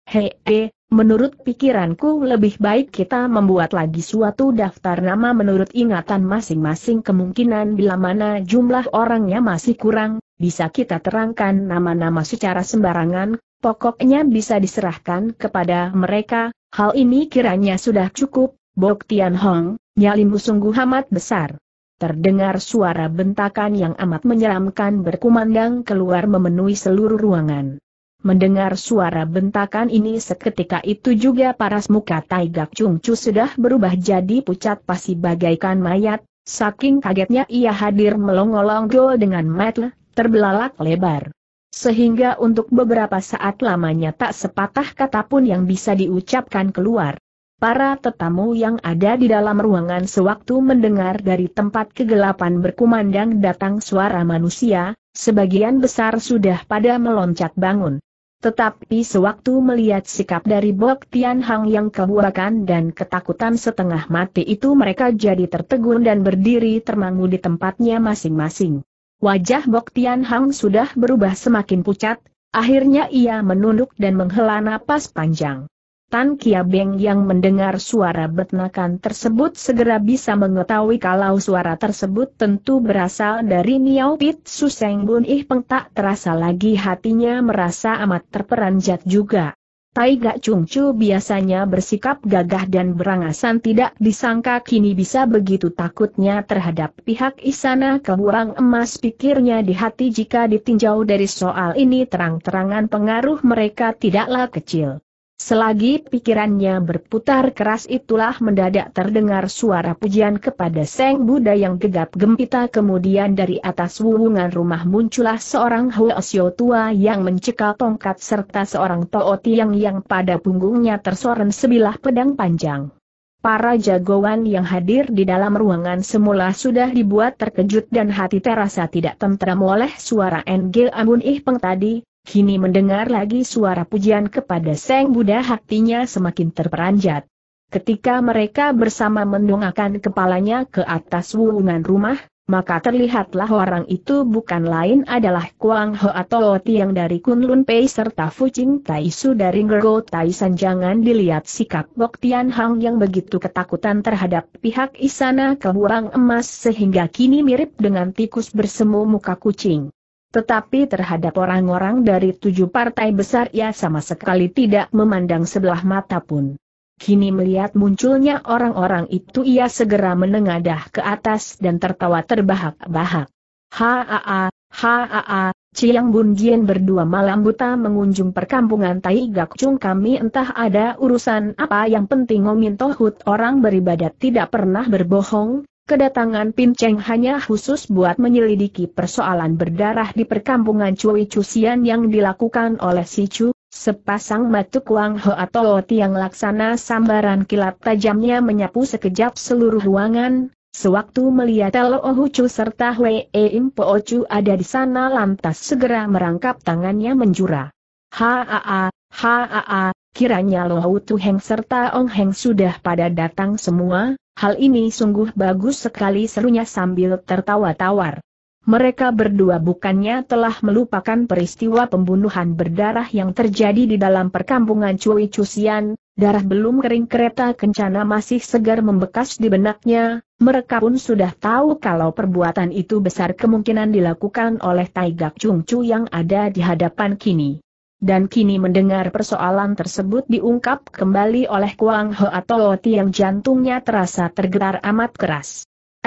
hei, menurut pikiranku lebih baik kita membuat lagi suatu daftar nama menurut ingatan masing-masing kemungkinan bila mana jumlah orangnya masih kurang, bisa kita terangkan nama-nama secara sembarangan, pokoknya bisa diserahkan kepada mereka, hal ini kiranya sudah cukup, Bok Tian Hong, nyalimu sungguh amat besar. Terdengar suara bentakan yang amat menyeramkan berkumandang keluar memenuhi seluruh ruangan. Mendengar suara bentakan ini seketika itu juga paras muka Taigak Chu sudah berubah jadi pucat pasi bagaikan mayat, saking kagetnya ia hadir melongolong dengan matle terbelalak lebar. Sehingga untuk beberapa saat lamanya tak sepatah kata pun yang bisa diucapkan keluar. Para tetamu yang ada di dalam ruangan sewaktu mendengar dari tempat kegelapan berkumandang datang suara manusia, sebagian besar sudah pada meloncat bangun. Tetapi sewaktu melihat sikap dari Bok Tian Hang yang kebuakan dan ketakutan setengah mati itu mereka jadi tertegun dan berdiri termangu di tempatnya masing-masing. Wajah Bok Tian Hang sudah berubah semakin pucat, akhirnya ia menunduk dan menghela napas panjang. Tan Kia Beng yang mendengar suara betnakan tersebut segera bisa mengetahui kalau suara tersebut tentu berasal dari Miao Pit Suseng Bun Ih Peng tak terasa lagi hatinya merasa amat terperanjat juga. Tai Gak Chu biasanya bersikap gagah dan berangasan tidak disangka kini bisa begitu takutnya terhadap pihak istana keburang emas pikirnya di hati jika ditinjau dari soal ini terang-terangan pengaruh mereka tidaklah kecil. Selagi pikirannya berputar keras itulah mendadak terdengar suara pujian kepada Seng Buddha yang gegap gempita kemudian dari atas wuwungan rumah muncullah seorang Huasyo tua yang mencekal tongkat serta seorang Toh yang yang pada punggungnya tersoren sebilah pedang panjang. Para jagoan yang hadir di dalam ruangan semula sudah dibuat terkejut dan hati terasa tidak tentram oleh suara Ngil Amun Ih Peng tadi, kini mendengar lagi suara pujian kepada Seng Buddha hatinya semakin terperanjat. Ketika mereka bersama mendongakkan kepalanya ke atas wulungan rumah, maka terlihatlah orang itu bukan lain adalah Kuang Ho atau yang dari Kunlun Pei serta Fucing Taisu dari Ngergo Tai jangan dilihat sikap Bok Tian Hang yang begitu ketakutan terhadap pihak istana kehurang emas sehingga kini mirip dengan tikus bersemu muka kucing. Tetapi terhadap orang-orang dari tujuh partai besar ia sama sekali tidak memandang sebelah mata pun. Kini melihat munculnya orang-orang itu ia segera menengadah ke atas dan tertawa terbahak-bahak. Haa, haa, Ciang Bun Jien berdua malam buta mengunjung perkampungan Tai Gakcung kami entah ada urusan apa yang penting Ngomin Tohut orang beribadat tidak pernah berbohong, Kedatangan Pin Cheng hanya khusus buat menyelidiki persoalan berdarah di perkampungan Cui Cusian yang dilakukan oleh Si Chu, sepasang matu Kuang Ho atau yang laksana sambaran kilat tajamnya menyapu sekejap seluruh ruangan, sewaktu melihat Lo Chu serta Wei e Im Po Chu ada di sana lantas segera merangkap tangannya menjura. Haa, haa, kiranya Lo Heng serta Ong Heng sudah pada datang semua, Hal ini sungguh bagus sekali serunya sambil tertawa tawar. Mereka berdua bukannya telah melupakan peristiwa pembunuhan berdarah yang terjadi di dalam perkampungan Cui Cusian, darah belum kering kereta kencana masih segar membekas di benaknya, mereka pun sudah tahu kalau perbuatan itu besar kemungkinan dilakukan oleh Taigak Chung Chu yang ada di hadapan kini dan kini mendengar persoalan tersebut diungkap kembali oleh Kuang Ho atau Oti yang jantungnya terasa tergetar amat keras.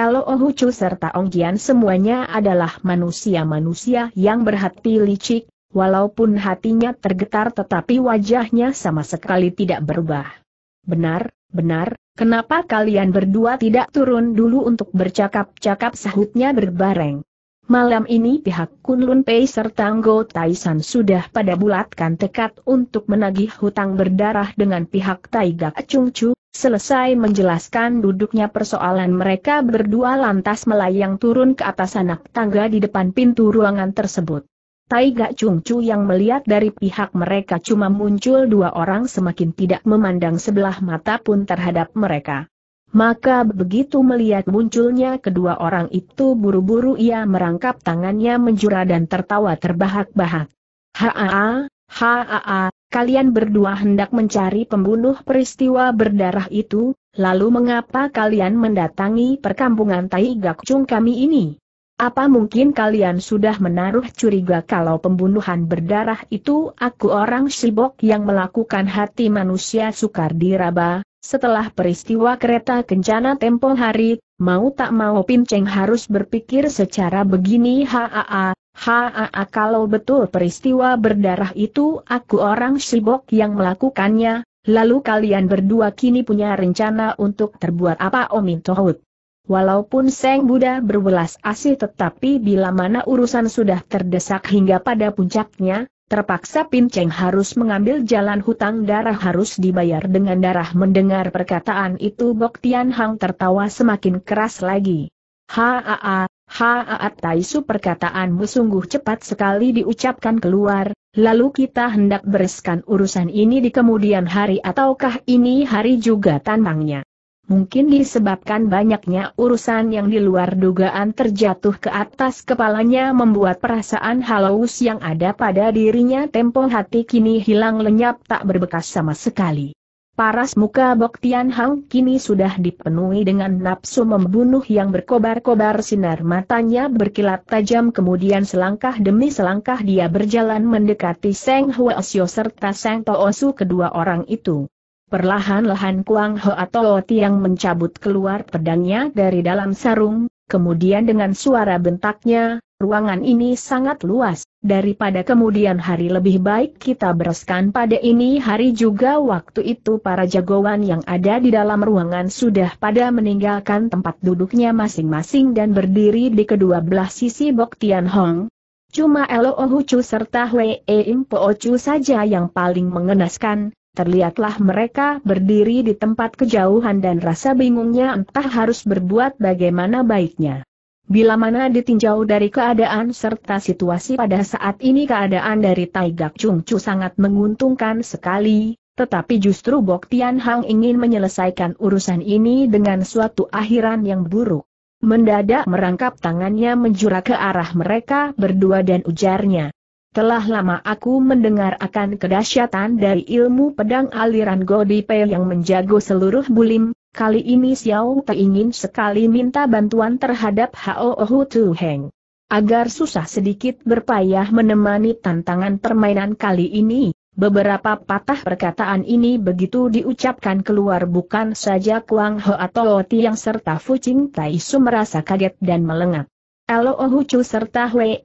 Lo Chu serta Ong semuanya adalah manusia-manusia yang berhati licik, walaupun hatinya tergetar tetapi wajahnya sama sekali tidak berubah. Benar, benar, kenapa kalian berdua tidak turun dulu untuk bercakap-cakap sahutnya berbareng? Malam ini pihak Kunlun Pei serta Go Taisan sudah pada bulatkan tekad untuk menagih hutang berdarah dengan pihak Taiga Chungchu. Selesai menjelaskan duduknya persoalan mereka berdua lantas melayang turun ke atas anak tangga di depan pintu ruangan tersebut. Taiga Chungchu yang melihat dari pihak mereka cuma muncul dua orang semakin tidak memandang sebelah mata pun terhadap mereka. Maka begitu melihat munculnya kedua orang itu buru-buru ia merangkap tangannya menjura dan tertawa terbahak-bahak. Haa, haa, kalian berdua hendak mencari pembunuh peristiwa berdarah itu, lalu mengapa kalian mendatangi perkampungan Tai Gakcung kami ini? Apa mungkin kalian sudah menaruh curiga kalau pembunuhan berdarah itu aku orang Shibok yang melakukan hati manusia sukar diraba, setelah peristiwa kereta kencana tempo hari, mau tak mau Pin Cheng harus berpikir secara begini haa, haa kalau betul peristiwa berdarah itu aku orang Shibok yang melakukannya, lalu kalian berdua kini punya rencana untuk terbuat apa Omin Tohut. Walaupun Seng Buddha berbelas asih tetapi bila mana urusan sudah terdesak hingga pada puncaknya, Terpaksa Pin Cheng harus mengambil jalan hutang darah harus dibayar dengan darah mendengar perkataan itu Bok Tian Hang tertawa semakin keras lagi. Haa, haa Taisu perkataanmu sungguh cepat sekali diucapkan keluar, lalu kita hendak bereskan urusan ini di kemudian hari ataukah ini hari juga tantangnya mungkin disebabkan banyaknya urusan yang di luar dugaan terjatuh ke atas kepalanya membuat perasaan halus yang ada pada dirinya tempo hati kini hilang lenyap tak berbekas sama sekali. Paras muka Boktian Hang kini sudah dipenuhi dengan nafsu membunuh yang berkobar-kobar sinar matanya berkilat tajam kemudian selangkah demi selangkah dia berjalan mendekati Seng Huasyo serta Seng Toosu kedua orang itu. Perlahan-lahan Kuang Hoa atau Tiang mencabut keluar pedangnya dari dalam sarung, kemudian dengan suara bentaknya, ruangan ini sangat luas, daripada kemudian hari lebih baik kita bereskan pada ini hari juga waktu itu para jagoan yang ada di dalam ruangan sudah pada meninggalkan tempat duduknya masing-masing dan berdiri di kedua belah sisi Bok Tian Hong, Cuma Elo Ohucu serta Wei Impo Poocu saja yang paling mengenaskan, terlihatlah mereka berdiri di tempat kejauhan dan rasa bingungnya entah harus berbuat bagaimana baiknya. Bila mana ditinjau dari keadaan serta situasi pada saat ini keadaan dari Taigak Chungcu sangat menguntungkan sekali, tetapi justru Bok Tian Hang ingin menyelesaikan urusan ini dengan suatu akhiran yang buruk. Mendadak merangkap tangannya menjura ke arah mereka berdua dan ujarnya, telah lama aku mendengar akan kedahsyatan dari ilmu pedang aliran Godi Pei yang menjago seluruh bulim, kali ini Xiao Te ingin sekali minta bantuan terhadap Hao Hu Tu Heng. Agar susah sedikit berpayah menemani tantangan permainan kali ini, beberapa patah perkataan ini begitu diucapkan keluar bukan saja Kuang Ho atau Oti yang serta Fu Ching Tai Su merasa kaget dan melengat. Elo Ohucu serta Hwee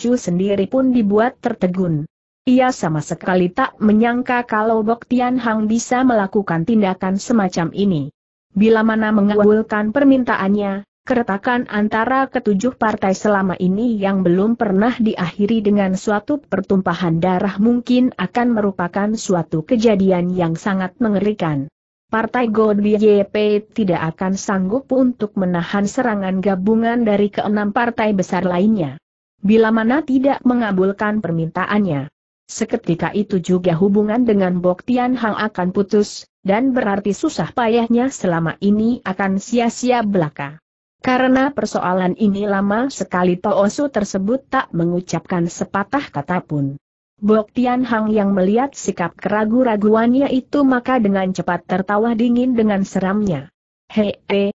Chu sendiri pun dibuat tertegun. Ia sama sekali tak menyangka kalau Bok Tian Hang bisa melakukan tindakan semacam ini. Bila mana mengabulkan permintaannya, keretakan antara ketujuh partai selama ini yang belum pernah diakhiri dengan suatu pertumpahan darah mungkin akan merupakan suatu kejadian yang sangat mengerikan. Partai Godby YP tidak akan sanggup untuk menahan serangan gabungan dari keenam partai besar lainnya. Bila mana tidak mengabulkan permintaannya. Seketika itu juga hubungan dengan Bok Tian Hang akan putus, dan berarti susah payahnya selama ini akan sia-sia belaka. Karena persoalan ini lama sekali Toosu tersebut tak mengucapkan sepatah kata pun. Bok Tian Hang yang melihat sikap keragu-raguannya itu maka dengan cepat tertawa dingin dengan seramnya. he, he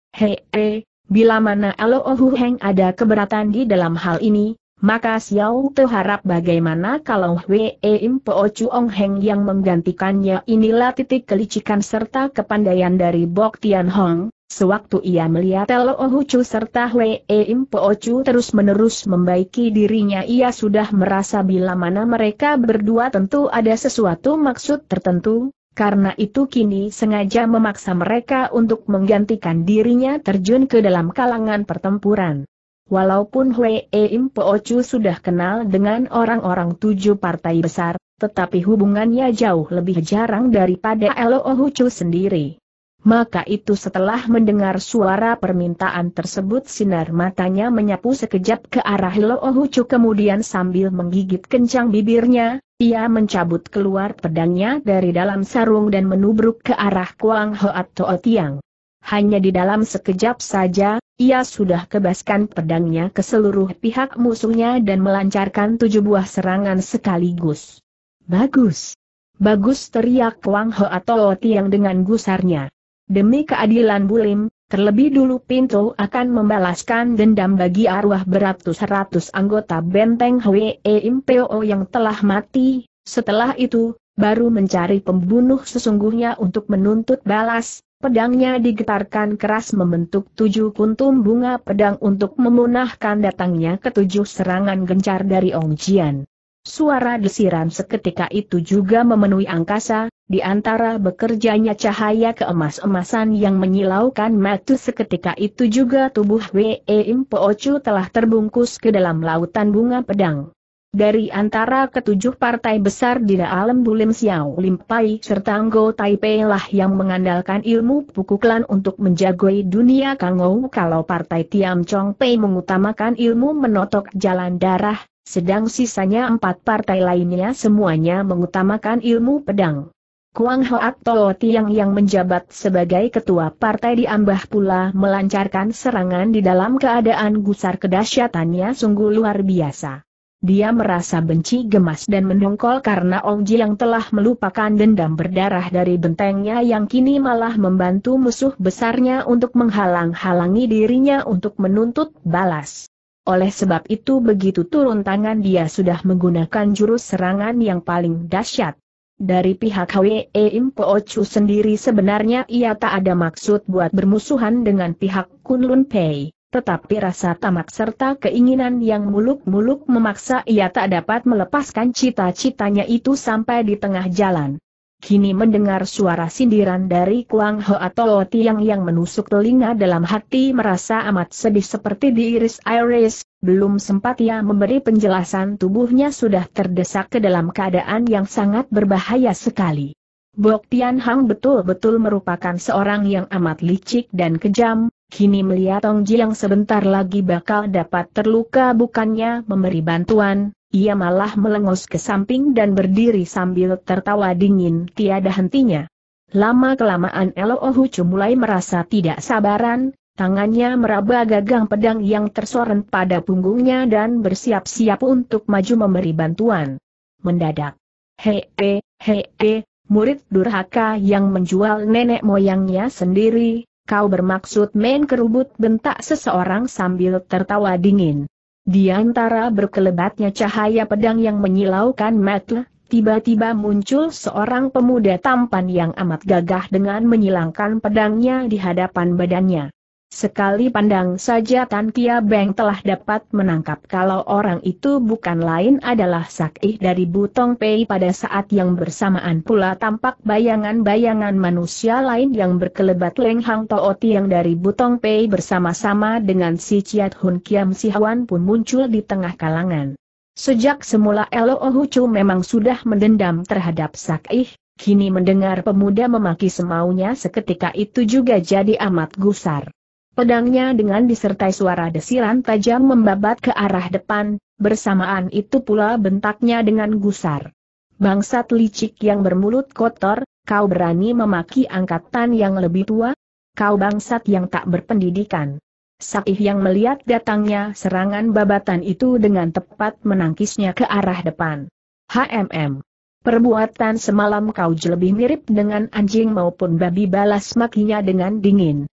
he, bila mana Alo Ohu Heng ada keberatan di dalam hal ini, maka Xiao Te harap bagaimana kalau Hwee Im Po Chuong Heng yang menggantikannya inilah titik kelicikan serta kepandaian dari Bok Tian Hong, Sewaktu ia melihat Lo Hucu serta Hwee Im Po Chu terus-menerus membaiki dirinya ia sudah merasa bila mana mereka berdua tentu ada sesuatu maksud tertentu, karena itu kini sengaja memaksa mereka untuk menggantikan dirinya terjun ke dalam kalangan pertempuran. Walaupun Hwee Im Po Chu sudah kenal dengan orang-orang tujuh partai besar, tetapi hubungannya jauh lebih jarang daripada Lo Hucu sendiri. Maka itu setelah mendengar suara permintaan tersebut sinar matanya menyapu sekejap ke arah Lo Ohucu kemudian sambil menggigit kencang bibirnya, ia mencabut keluar pedangnya dari dalam sarung dan menubruk ke arah Kuang Hoat Toa Tiang. Hanya di dalam sekejap saja, ia sudah kebaskan pedangnya ke seluruh pihak musuhnya dan melancarkan tujuh buah serangan sekaligus. Bagus! Bagus teriak Kuang Ho atau Tiang dengan gusarnya. Demi keadilan Bulim, terlebih dulu Pinto akan membalaskan dendam bagi arwah beratus-ratus anggota benteng Hwe Impeo yang telah mati, setelah itu, baru mencari pembunuh sesungguhnya untuk menuntut balas, pedangnya digetarkan keras membentuk tujuh kuntum bunga pedang untuk memunahkan datangnya ketujuh serangan gencar dari Ong Jian. Suara desiran seketika itu juga memenuhi angkasa, di antara bekerjanya cahaya keemas-emasan yang menyilaukan matu seketika itu juga tubuh Wei Impo Ocu telah terbungkus ke dalam lautan bunga pedang. Dari antara ketujuh partai besar di Dalam Bulim Xiao Lim Pai serta Anggo Taipei lah yang mengandalkan ilmu pukulan untuk menjagoi dunia Kangou kalau partai Tiam Chong Pei mengutamakan ilmu menotok jalan darah, sedang sisanya empat partai lainnya semuanya mengutamakan ilmu pedang. Kuang Hoat Tolo Tiang yang menjabat sebagai ketua partai diambah pula melancarkan serangan di dalam keadaan gusar kedahsyatannya sungguh luar biasa dia merasa benci gemas dan mendongkol karena Ong Ji yang telah melupakan dendam berdarah dari bentengnya yang kini malah membantu musuh besarnya untuk menghalang-halangi dirinya untuk menuntut balas. Oleh sebab itu begitu turun tangan dia sudah menggunakan jurus serangan yang paling dahsyat. Dari pihak HWE Impo Chu sendiri sebenarnya ia tak ada maksud buat bermusuhan dengan pihak Kunlun Pei. Tetapi rasa tamak serta keinginan yang muluk-muluk memaksa ia tak dapat melepaskan cita-citanya itu sampai di tengah jalan. Kini mendengar suara sindiran dari Kuang Ho atau Tiang yang menusuk telinga dalam hati merasa amat sedih seperti diiris iris, belum sempat ia memberi penjelasan tubuhnya sudah terdesak ke dalam keadaan yang sangat berbahaya sekali. Bok Tian Hang betul-betul merupakan seorang yang amat licik dan kejam, Kini melihat Tong Jiang sebentar lagi bakal dapat terluka bukannya memberi bantuan, ia malah melengos ke samping dan berdiri sambil tertawa dingin tiada hentinya. Lama-kelamaan Elo Hucu mulai merasa tidak sabaran, tangannya meraba gagang pedang yang tersorot pada punggungnya dan bersiap-siap untuk maju memberi bantuan. Mendadak. Hei, hei, hei, murid durhaka yang menjual nenek moyangnya sendiri, Kau bermaksud main kerubut bentak seseorang sambil tertawa dingin. Di antara berkelebatnya cahaya pedang yang menyilaukan mata, tiba-tiba muncul seorang pemuda tampan yang amat gagah dengan menyilangkan pedangnya di hadapan badannya. Sekali pandang saja Tan Kia Beng telah dapat menangkap kalau orang itu bukan lain adalah Sakih dari Butong Pei pada saat yang bersamaan pula tampak bayangan-bayangan manusia lain yang berkelebat Leng Hang Tooti yang dari Butong Pei bersama-sama dengan si Ciat Hun Kiam Hwan pun muncul di tengah kalangan. Sejak semula Elo Chu memang sudah mendendam terhadap Sakih, kini mendengar pemuda memaki semaunya seketika itu juga jadi amat gusar. Pedangnya dengan disertai suara desiran tajam membabat ke arah depan, bersamaan itu pula bentaknya dengan gusar. Bangsat licik yang bermulut kotor, kau berani memaki angkatan yang lebih tua? Kau bangsat yang tak berpendidikan. Sakih yang melihat datangnya serangan babatan itu dengan tepat menangkisnya ke arah depan. HMM. Perbuatan semalam kau lebih mirip dengan anjing maupun babi balas makinya dengan dingin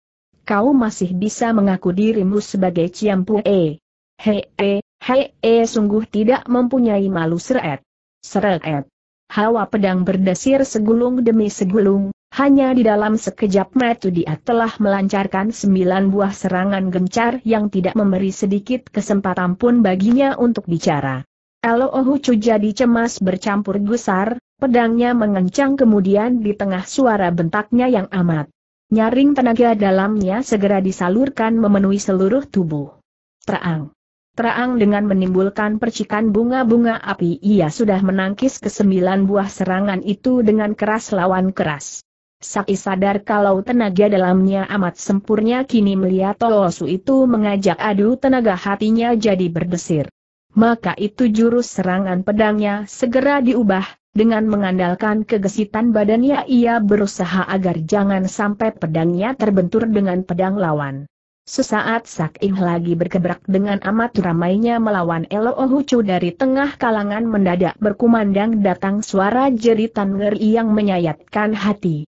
kau masih bisa mengaku dirimu sebagai Ciampue. Hee, hee sungguh tidak mempunyai malu seret. Seret. Hawa pedang berdesir segulung demi segulung, hanya di dalam sekejap mata dia telah melancarkan sembilan buah serangan gencar yang tidak memberi sedikit kesempatan pun baginya untuk bicara. Eloohu jadi cemas bercampur gusar, pedangnya mengencang kemudian di tengah suara bentaknya yang amat Nyaring tenaga dalamnya segera disalurkan memenuhi seluruh tubuh. Terang. Terang dengan menimbulkan percikan bunga-bunga api ia sudah menangkis kesembilan buah serangan itu dengan keras lawan keras. Saki sadar kalau tenaga dalamnya amat sempurna kini melihat Tolosu itu mengajak adu tenaga hatinya jadi berdesir. Maka itu jurus serangan pedangnya segera diubah, dengan mengandalkan kegesitan badannya ia berusaha agar jangan sampai pedangnya terbentur dengan pedang lawan. Sesaat Sak Ing lagi berkebrak dengan amat ramainya melawan Elo Ohucu dari tengah kalangan mendadak berkumandang datang suara jeritan ngeri yang menyayatkan hati.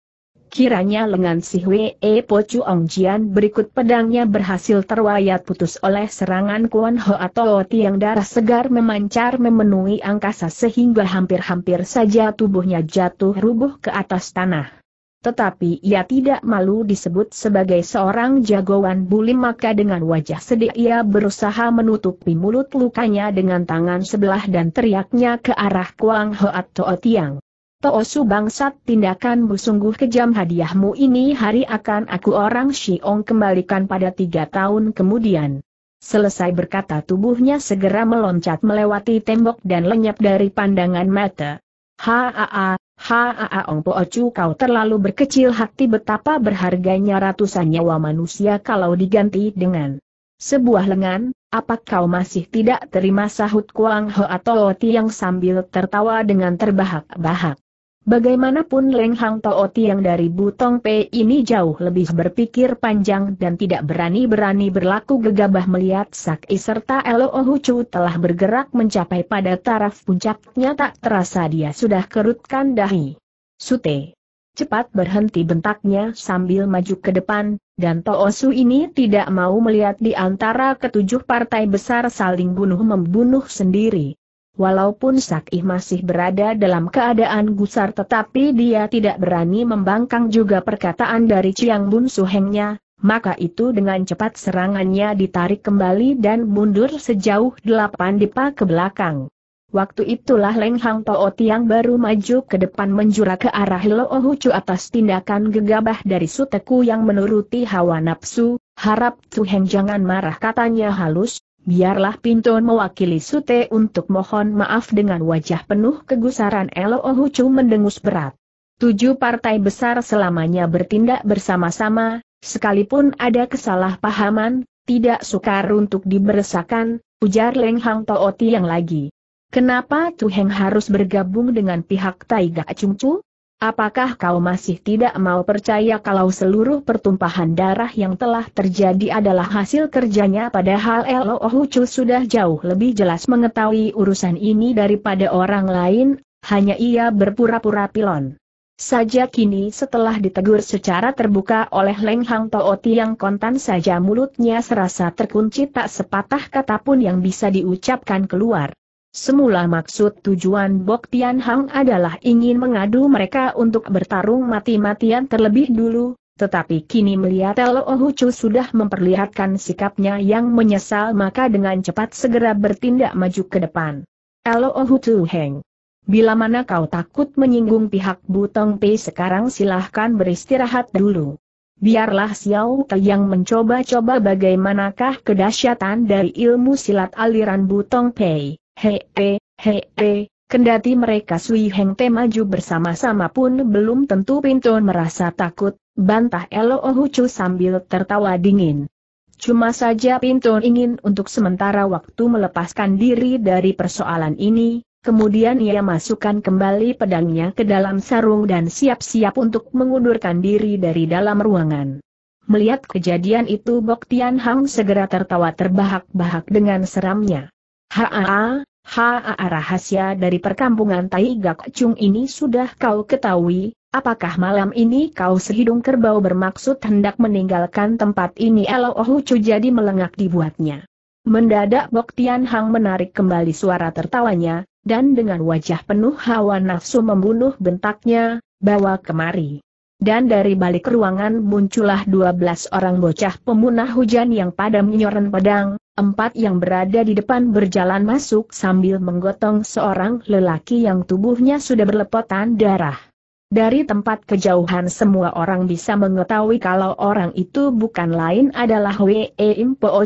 Kiranya lengan si Hwee Po Chuong Jian berikut pedangnya berhasil terwayat putus oleh serangan Kuan Ho atau tiang darah segar memancar memenuhi angkasa sehingga hampir-hampir saja tubuhnya jatuh rubuh ke atas tanah. Tetapi ia tidak malu disebut sebagai seorang jagoan buli maka dengan wajah sedih ia berusaha menutupi mulut lukanya dengan tangan sebelah dan teriaknya ke arah Kuang Ho atau tiang. Toosu bangsat tindakanmu sungguh kejam hadiahmu ini hari akan aku orang Xiong kembalikan pada tiga tahun kemudian. Selesai berkata tubuhnya segera meloncat melewati tembok dan lenyap dari pandangan mata. Haa, haa Ong Po kau terlalu berkecil hati betapa berharganya ratusan nyawa manusia kalau diganti dengan sebuah lengan, apa kau masih tidak terima sahut Kuang Ho atau Tiang sambil tertawa dengan terbahak-bahak. Bagaimanapun Leng Hang Tao yang dari Butong P ini jauh lebih berpikir panjang dan tidak berani-berani berlaku gegabah melihat Saki serta Elo Ohucu telah bergerak mencapai pada taraf puncaknya tak terasa dia sudah kerutkan dahi. Sute. Cepat berhenti bentaknya sambil maju ke depan, dan Toosu ini tidak mau melihat di antara ketujuh partai besar saling bunuh-membunuh sendiri. Walaupun Sakih masih berada dalam keadaan gusar tetapi dia tidak berani membangkang juga perkataan dari Chiang Bun Suhengnya, maka itu dengan cepat serangannya ditarik kembali dan mundur sejauh delapan dipa ke belakang. Waktu itulah Leng Hang To'o Tiang baru maju ke depan menjura ke arah Lo Hucu atas tindakan gegabah dari Suteku yang menuruti hawa nafsu, harap Tuheng jangan marah katanya halus, biarlah Pinton mewakili Sute untuk mohon maaf dengan wajah penuh kegusaran Elo Ohucu mendengus berat. Tujuh partai besar selamanya bertindak bersama-sama, sekalipun ada kesalahpahaman, tidak sukar untuk diberesakan, ujar Leng Hang Tooti yang lagi. Kenapa Tuheng harus bergabung dengan pihak Taiga Cungcu? Apakah kau masih tidak mau percaya kalau seluruh pertumpahan darah yang telah terjadi adalah hasil kerjanya padahal Elo Hucu sudah jauh lebih jelas mengetahui urusan ini daripada orang lain, hanya ia berpura-pura pilon. Saja kini setelah ditegur secara terbuka oleh Leng Hang Tooti yang kontan saja mulutnya serasa terkunci tak sepatah kata pun yang bisa diucapkan keluar. Semula maksud tujuan Bok Tian Hang adalah ingin mengadu mereka untuk bertarung mati-matian terlebih dulu, tetapi kini melihat Lo Chu sudah memperlihatkan sikapnya yang menyesal maka dengan cepat segera bertindak maju ke depan. Lo Chu Heng. Bila mana kau takut menyinggung pihak Butong Pei sekarang silahkan beristirahat dulu. Biarlah Xiao Te yang mencoba-coba bagaimanakah kedahsyatan dari ilmu silat aliran Butong Pei. Hepe, hepe, kendati mereka Sui Heng Te maju bersama-sama pun belum tentu Pinton merasa takut, bantah Elo Ohucu sambil tertawa dingin. Cuma saja Pinton ingin untuk sementara waktu melepaskan diri dari persoalan ini, kemudian ia masukkan kembali pedangnya ke dalam sarung dan siap-siap untuk mengundurkan diri dari dalam ruangan. Melihat kejadian itu Bok Tian Hang segera tertawa terbahak-bahak dengan seramnya. Haa, haa rahasia dari perkampungan Tai Gak Chung ini sudah kau ketahui, apakah malam ini kau sehidung kerbau bermaksud hendak meninggalkan tempat ini Eloh Chu jadi melengak dibuatnya. Mendadak Bok Tian Hang menarik kembali suara tertawanya, dan dengan wajah penuh hawa nafsu membunuh bentaknya, bawa kemari. Dan dari balik ruangan muncullah 12 orang bocah pemunah hujan yang pada menyoran pedang, empat yang berada di depan berjalan masuk sambil menggotong seorang lelaki yang tubuhnya sudah berlepotan darah. Dari tempat kejauhan semua orang bisa mengetahui kalau orang itu bukan lain adalah Wei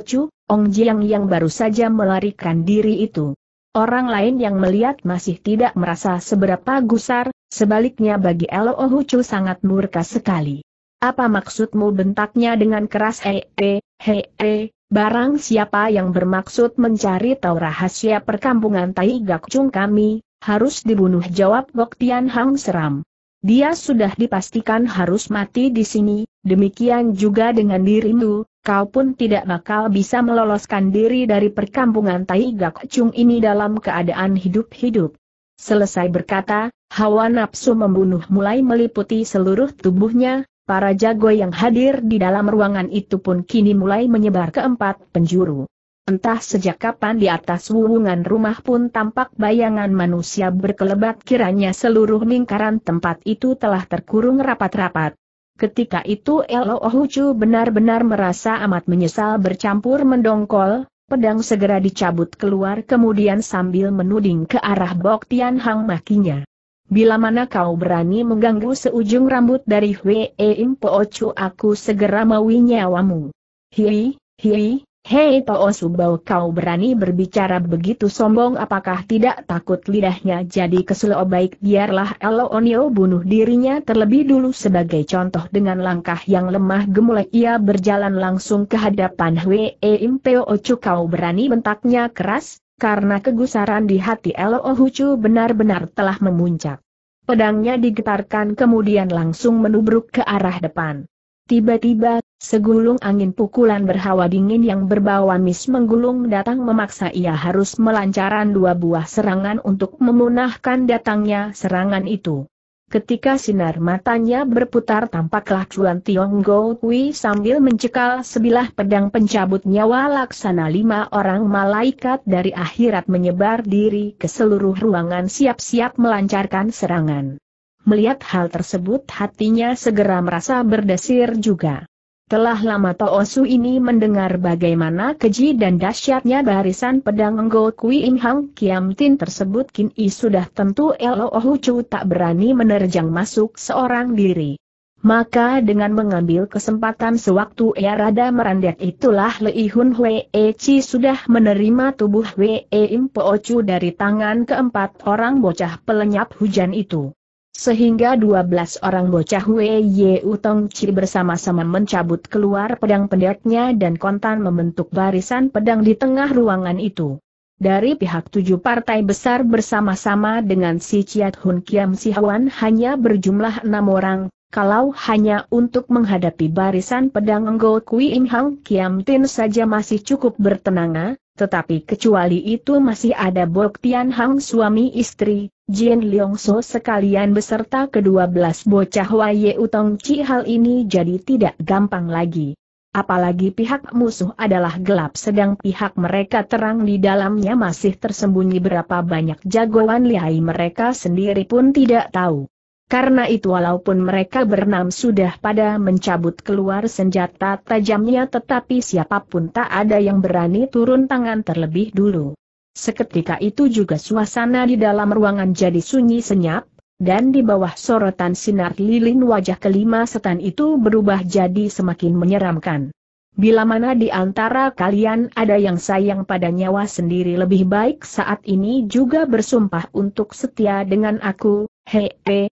Chu, Ong Jiang yang baru saja melarikan diri itu. Orang lain yang melihat masih tidak merasa seberapa gusar, Sebaliknya bagi Elo Ohucu sangat murka sekali. Apa maksudmu bentaknya dengan keras ee, eh, eh, hee, eh, barang siapa yang bermaksud mencari tahu rahasia perkampungan Tai Gakcung kami, harus dibunuh jawab Gok Tian Hang seram. Dia sudah dipastikan harus mati di sini, demikian juga dengan dirimu, kau pun tidak bakal bisa meloloskan diri dari perkampungan Tai Gakcung ini dalam keadaan hidup-hidup. Selesai berkata, hawa nafsu membunuh mulai meliputi seluruh tubuhnya, para jago yang hadir di dalam ruangan itu pun kini mulai menyebar ke empat penjuru. Entah sejak kapan di atas wuwungan rumah pun tampak bayangan manusia berkelebat kiranya seluruh lingkaran tempat itu telah terkurung rapat-rapat. Ketika itu Elo Ohucu benar-benar merasa amat menyesal bercampur mendongkol, pedang segera dicabut keluar kemudian sambil menuding ke arah Bok Tian Hang makinya. Bila mana kau berani mengganggu seujung rambut dari Hwee Im Po Chu aku segera mawi nyawamu. Hii, hihi, Hei To'o Subau kau berani berbicara begitu sombong apakah tidak takut lidahnya jadi keselo baik biarlah Elo Onio bunuh dirinya terlebih dulu sebagai contoh dengan langkah yang lemah gemulai ia berjalan langsung ke hadapan Hwee Impeo Ocu kau berani bentaknya keras, karena kegusaran di hati Elo Ohucu benar-benar telah memuncak. Pedangnya digetarkan kemudian langsung menubruk ke arah depan. Tiba-tiba Segulung angin pukulan berhawa dingin yang berbau amis menggulung datang memaksa ia harus melancaran dua buah serangan untuk memunahkan datangnya serangan itu. Ketika sinar matanya berputar tampaklah Chuan Tiong Go Kui sambil mencekal sebilah pedang pencabut nyawa laksana lima orang malaikat dari akhirat menyebar diri ke seluruh ruangan siap-siap melancarkan serangan. Melihat hal tersebut hatinya segera merasa berdesir juga. Setelah lama Su ini mendengar bagaimana keji dan dahsyatnya barisan pedang Ngo Kui In Hang Kiam Tin tersebut kini sudah tentu Elo Chu tak berani menerjang masuk seorang diri. Maka dengan mengambil kesempatan sewaktu ia rada merandet itulah Lei Hun Hwee Chi sudah menerima tubuh Hwee Im Po Chu dari tangan keempat orang bocah pelenyap hujan itu. Sehingga dua belas orang bocah Wei Ye Utong Chi bersama-sama mencabut keluar pedang pendeknya dan kontan membentuk barisan pedang di tengah ruangan itu. Dari pihak tujuh partai besar bersama-sama dengan si Chiat Hun Kiam Sihawan hanya berjumlah enam orang, kalau hanya untuk menghadapi barisan pedang Enggol Kui Im Hang Kiam Tin saja masih cukup bertenaga, tetapi kecuali itu masih ada Bok Tian Hang suami istri, Jin Leong So sekalian beserta kedua belas bocah Wai Utong Cihal hal ini jadi tidak gampang lagi. Apalagi pihak musuh adalah gelap sedang pihak mereka terang di dalamnya masih tersembunyi berapa banyak jagoan lihai mereka sendiri pun tidak tahu. Karena itu walaupun mereka bernam sudah pada mencabut keluar senjata tajamnya tetapi siapapun tak ada yang berani turun tangan terlebih dulu. Seketika itu juga suasana di dalam ruangan jadi sunyi senyap, dan di bawah sorotan sinar lilin wajah kelima setan itu berubah jadi semakin menyeramkan. Bila mana di antara kalian ada yang sayang pada nyawa sendiri lebih baik saat ini juga bersumpah untuk setia dengan aku, Hei, hei,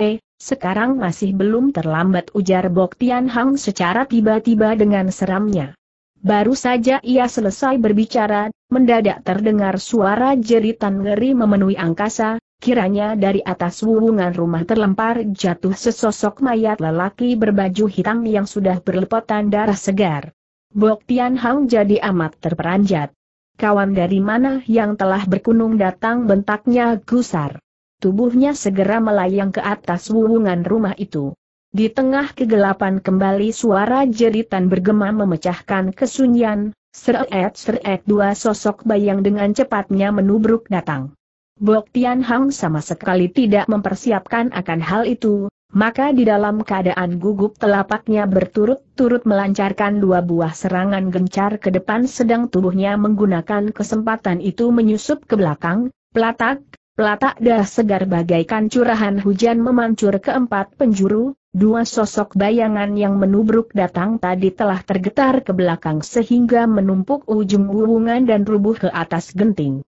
hei, sekarang masih belum terlambat ujar Bok Tian Hang secara tiba-tiba dengan seramnya. Baru saja ia selesai berbicara, mendadak terdengar suara jeritan ngeri memenuhi angkasa, kiranya dari atas wuwungan rumah terlempar jatuh sesosok mayat lelaki berbaju hitam yang sudah berlepotan darah segar. Bok Tian Hang jadi amat terperanjat. Kawan dari mana yang telah berkunung datang bentaknya gusar tubuhnya segera melayang ke atas wuwungan rumah itu. Di tengah kegelapan kembali suara jeritan bergema memecahkan kesunyian, seret-seret dua sosok bayang dengan cepatnya menubruk datang. Bok Tian Hang sama sekali tidak mempersiapkan akan hal itu, maka di dalam keadaan gugup telapaknya berturut-turut melancarkan dua buah serangan gencar ke depan sedang tubuhnya menggunakan kesempatan itu menyusup ke belakang, pelatak, Pelatak dah segar bagaikan curahan hujan memancur ke empat penjuru, dua sosok bayangan yang menubruk datang tadi telah tergetar ke belakang sehingga menumpuk ujung wuwungan dan rubuh ke atas genting.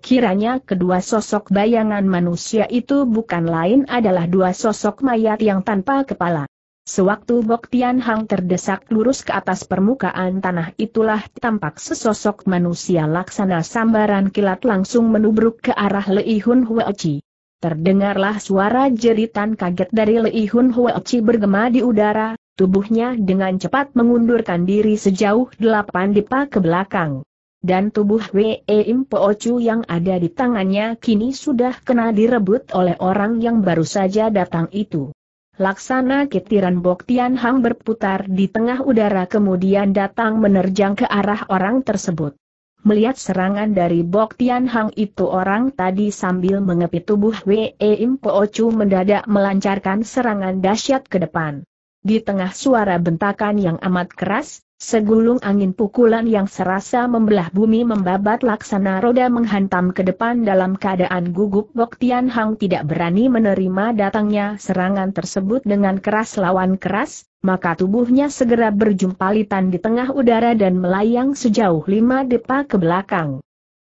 Kiranya kedua sosok bayangan manusia itu bukan lain adalah dua sosok mayat yang tanpa kepala. Sewaktu Bok Tian Hang terdesak lurus ke atas permukaan tanah itulah tampak sesosok manusia laksana sambaran kilat langsung menubruk ke arah Lei Hun Huechi. Terdengarlah suara jeritan kaget dari Lei Hun Huechi bergema di udara, tubuhnya dengan cepat mengundurkan diri sejauh delapan dipa ke belakang. Dan tubuh Wei Impoocu yang ada di tangannya kini sudah kena direbut oleh orang yang baru saja datang itu. Laksana kitiran Boktian Hang berputar di tengah udara kemudian datang menerjang ke arah orang tersebut. Melihat serangan dari Boktian Hang itu orang tadi sambil mengepit tubuh Wei Im Po Chu mendadak melancarkan serangan dahsyat ke depan. Di tengah suara bentakan yang amat keras, Segulung angin pukulan yang serasa membelah bumi membabat laksana roda menghantam ke depan dalam keadaan gugup Bok Tian Hang tidak berani menerima datangnya serangan tersebut dengan keras lawan keras, maka tubuhnya segera berjumpalitan di tengah udara dan melayang sejauh lima depa ke belakang.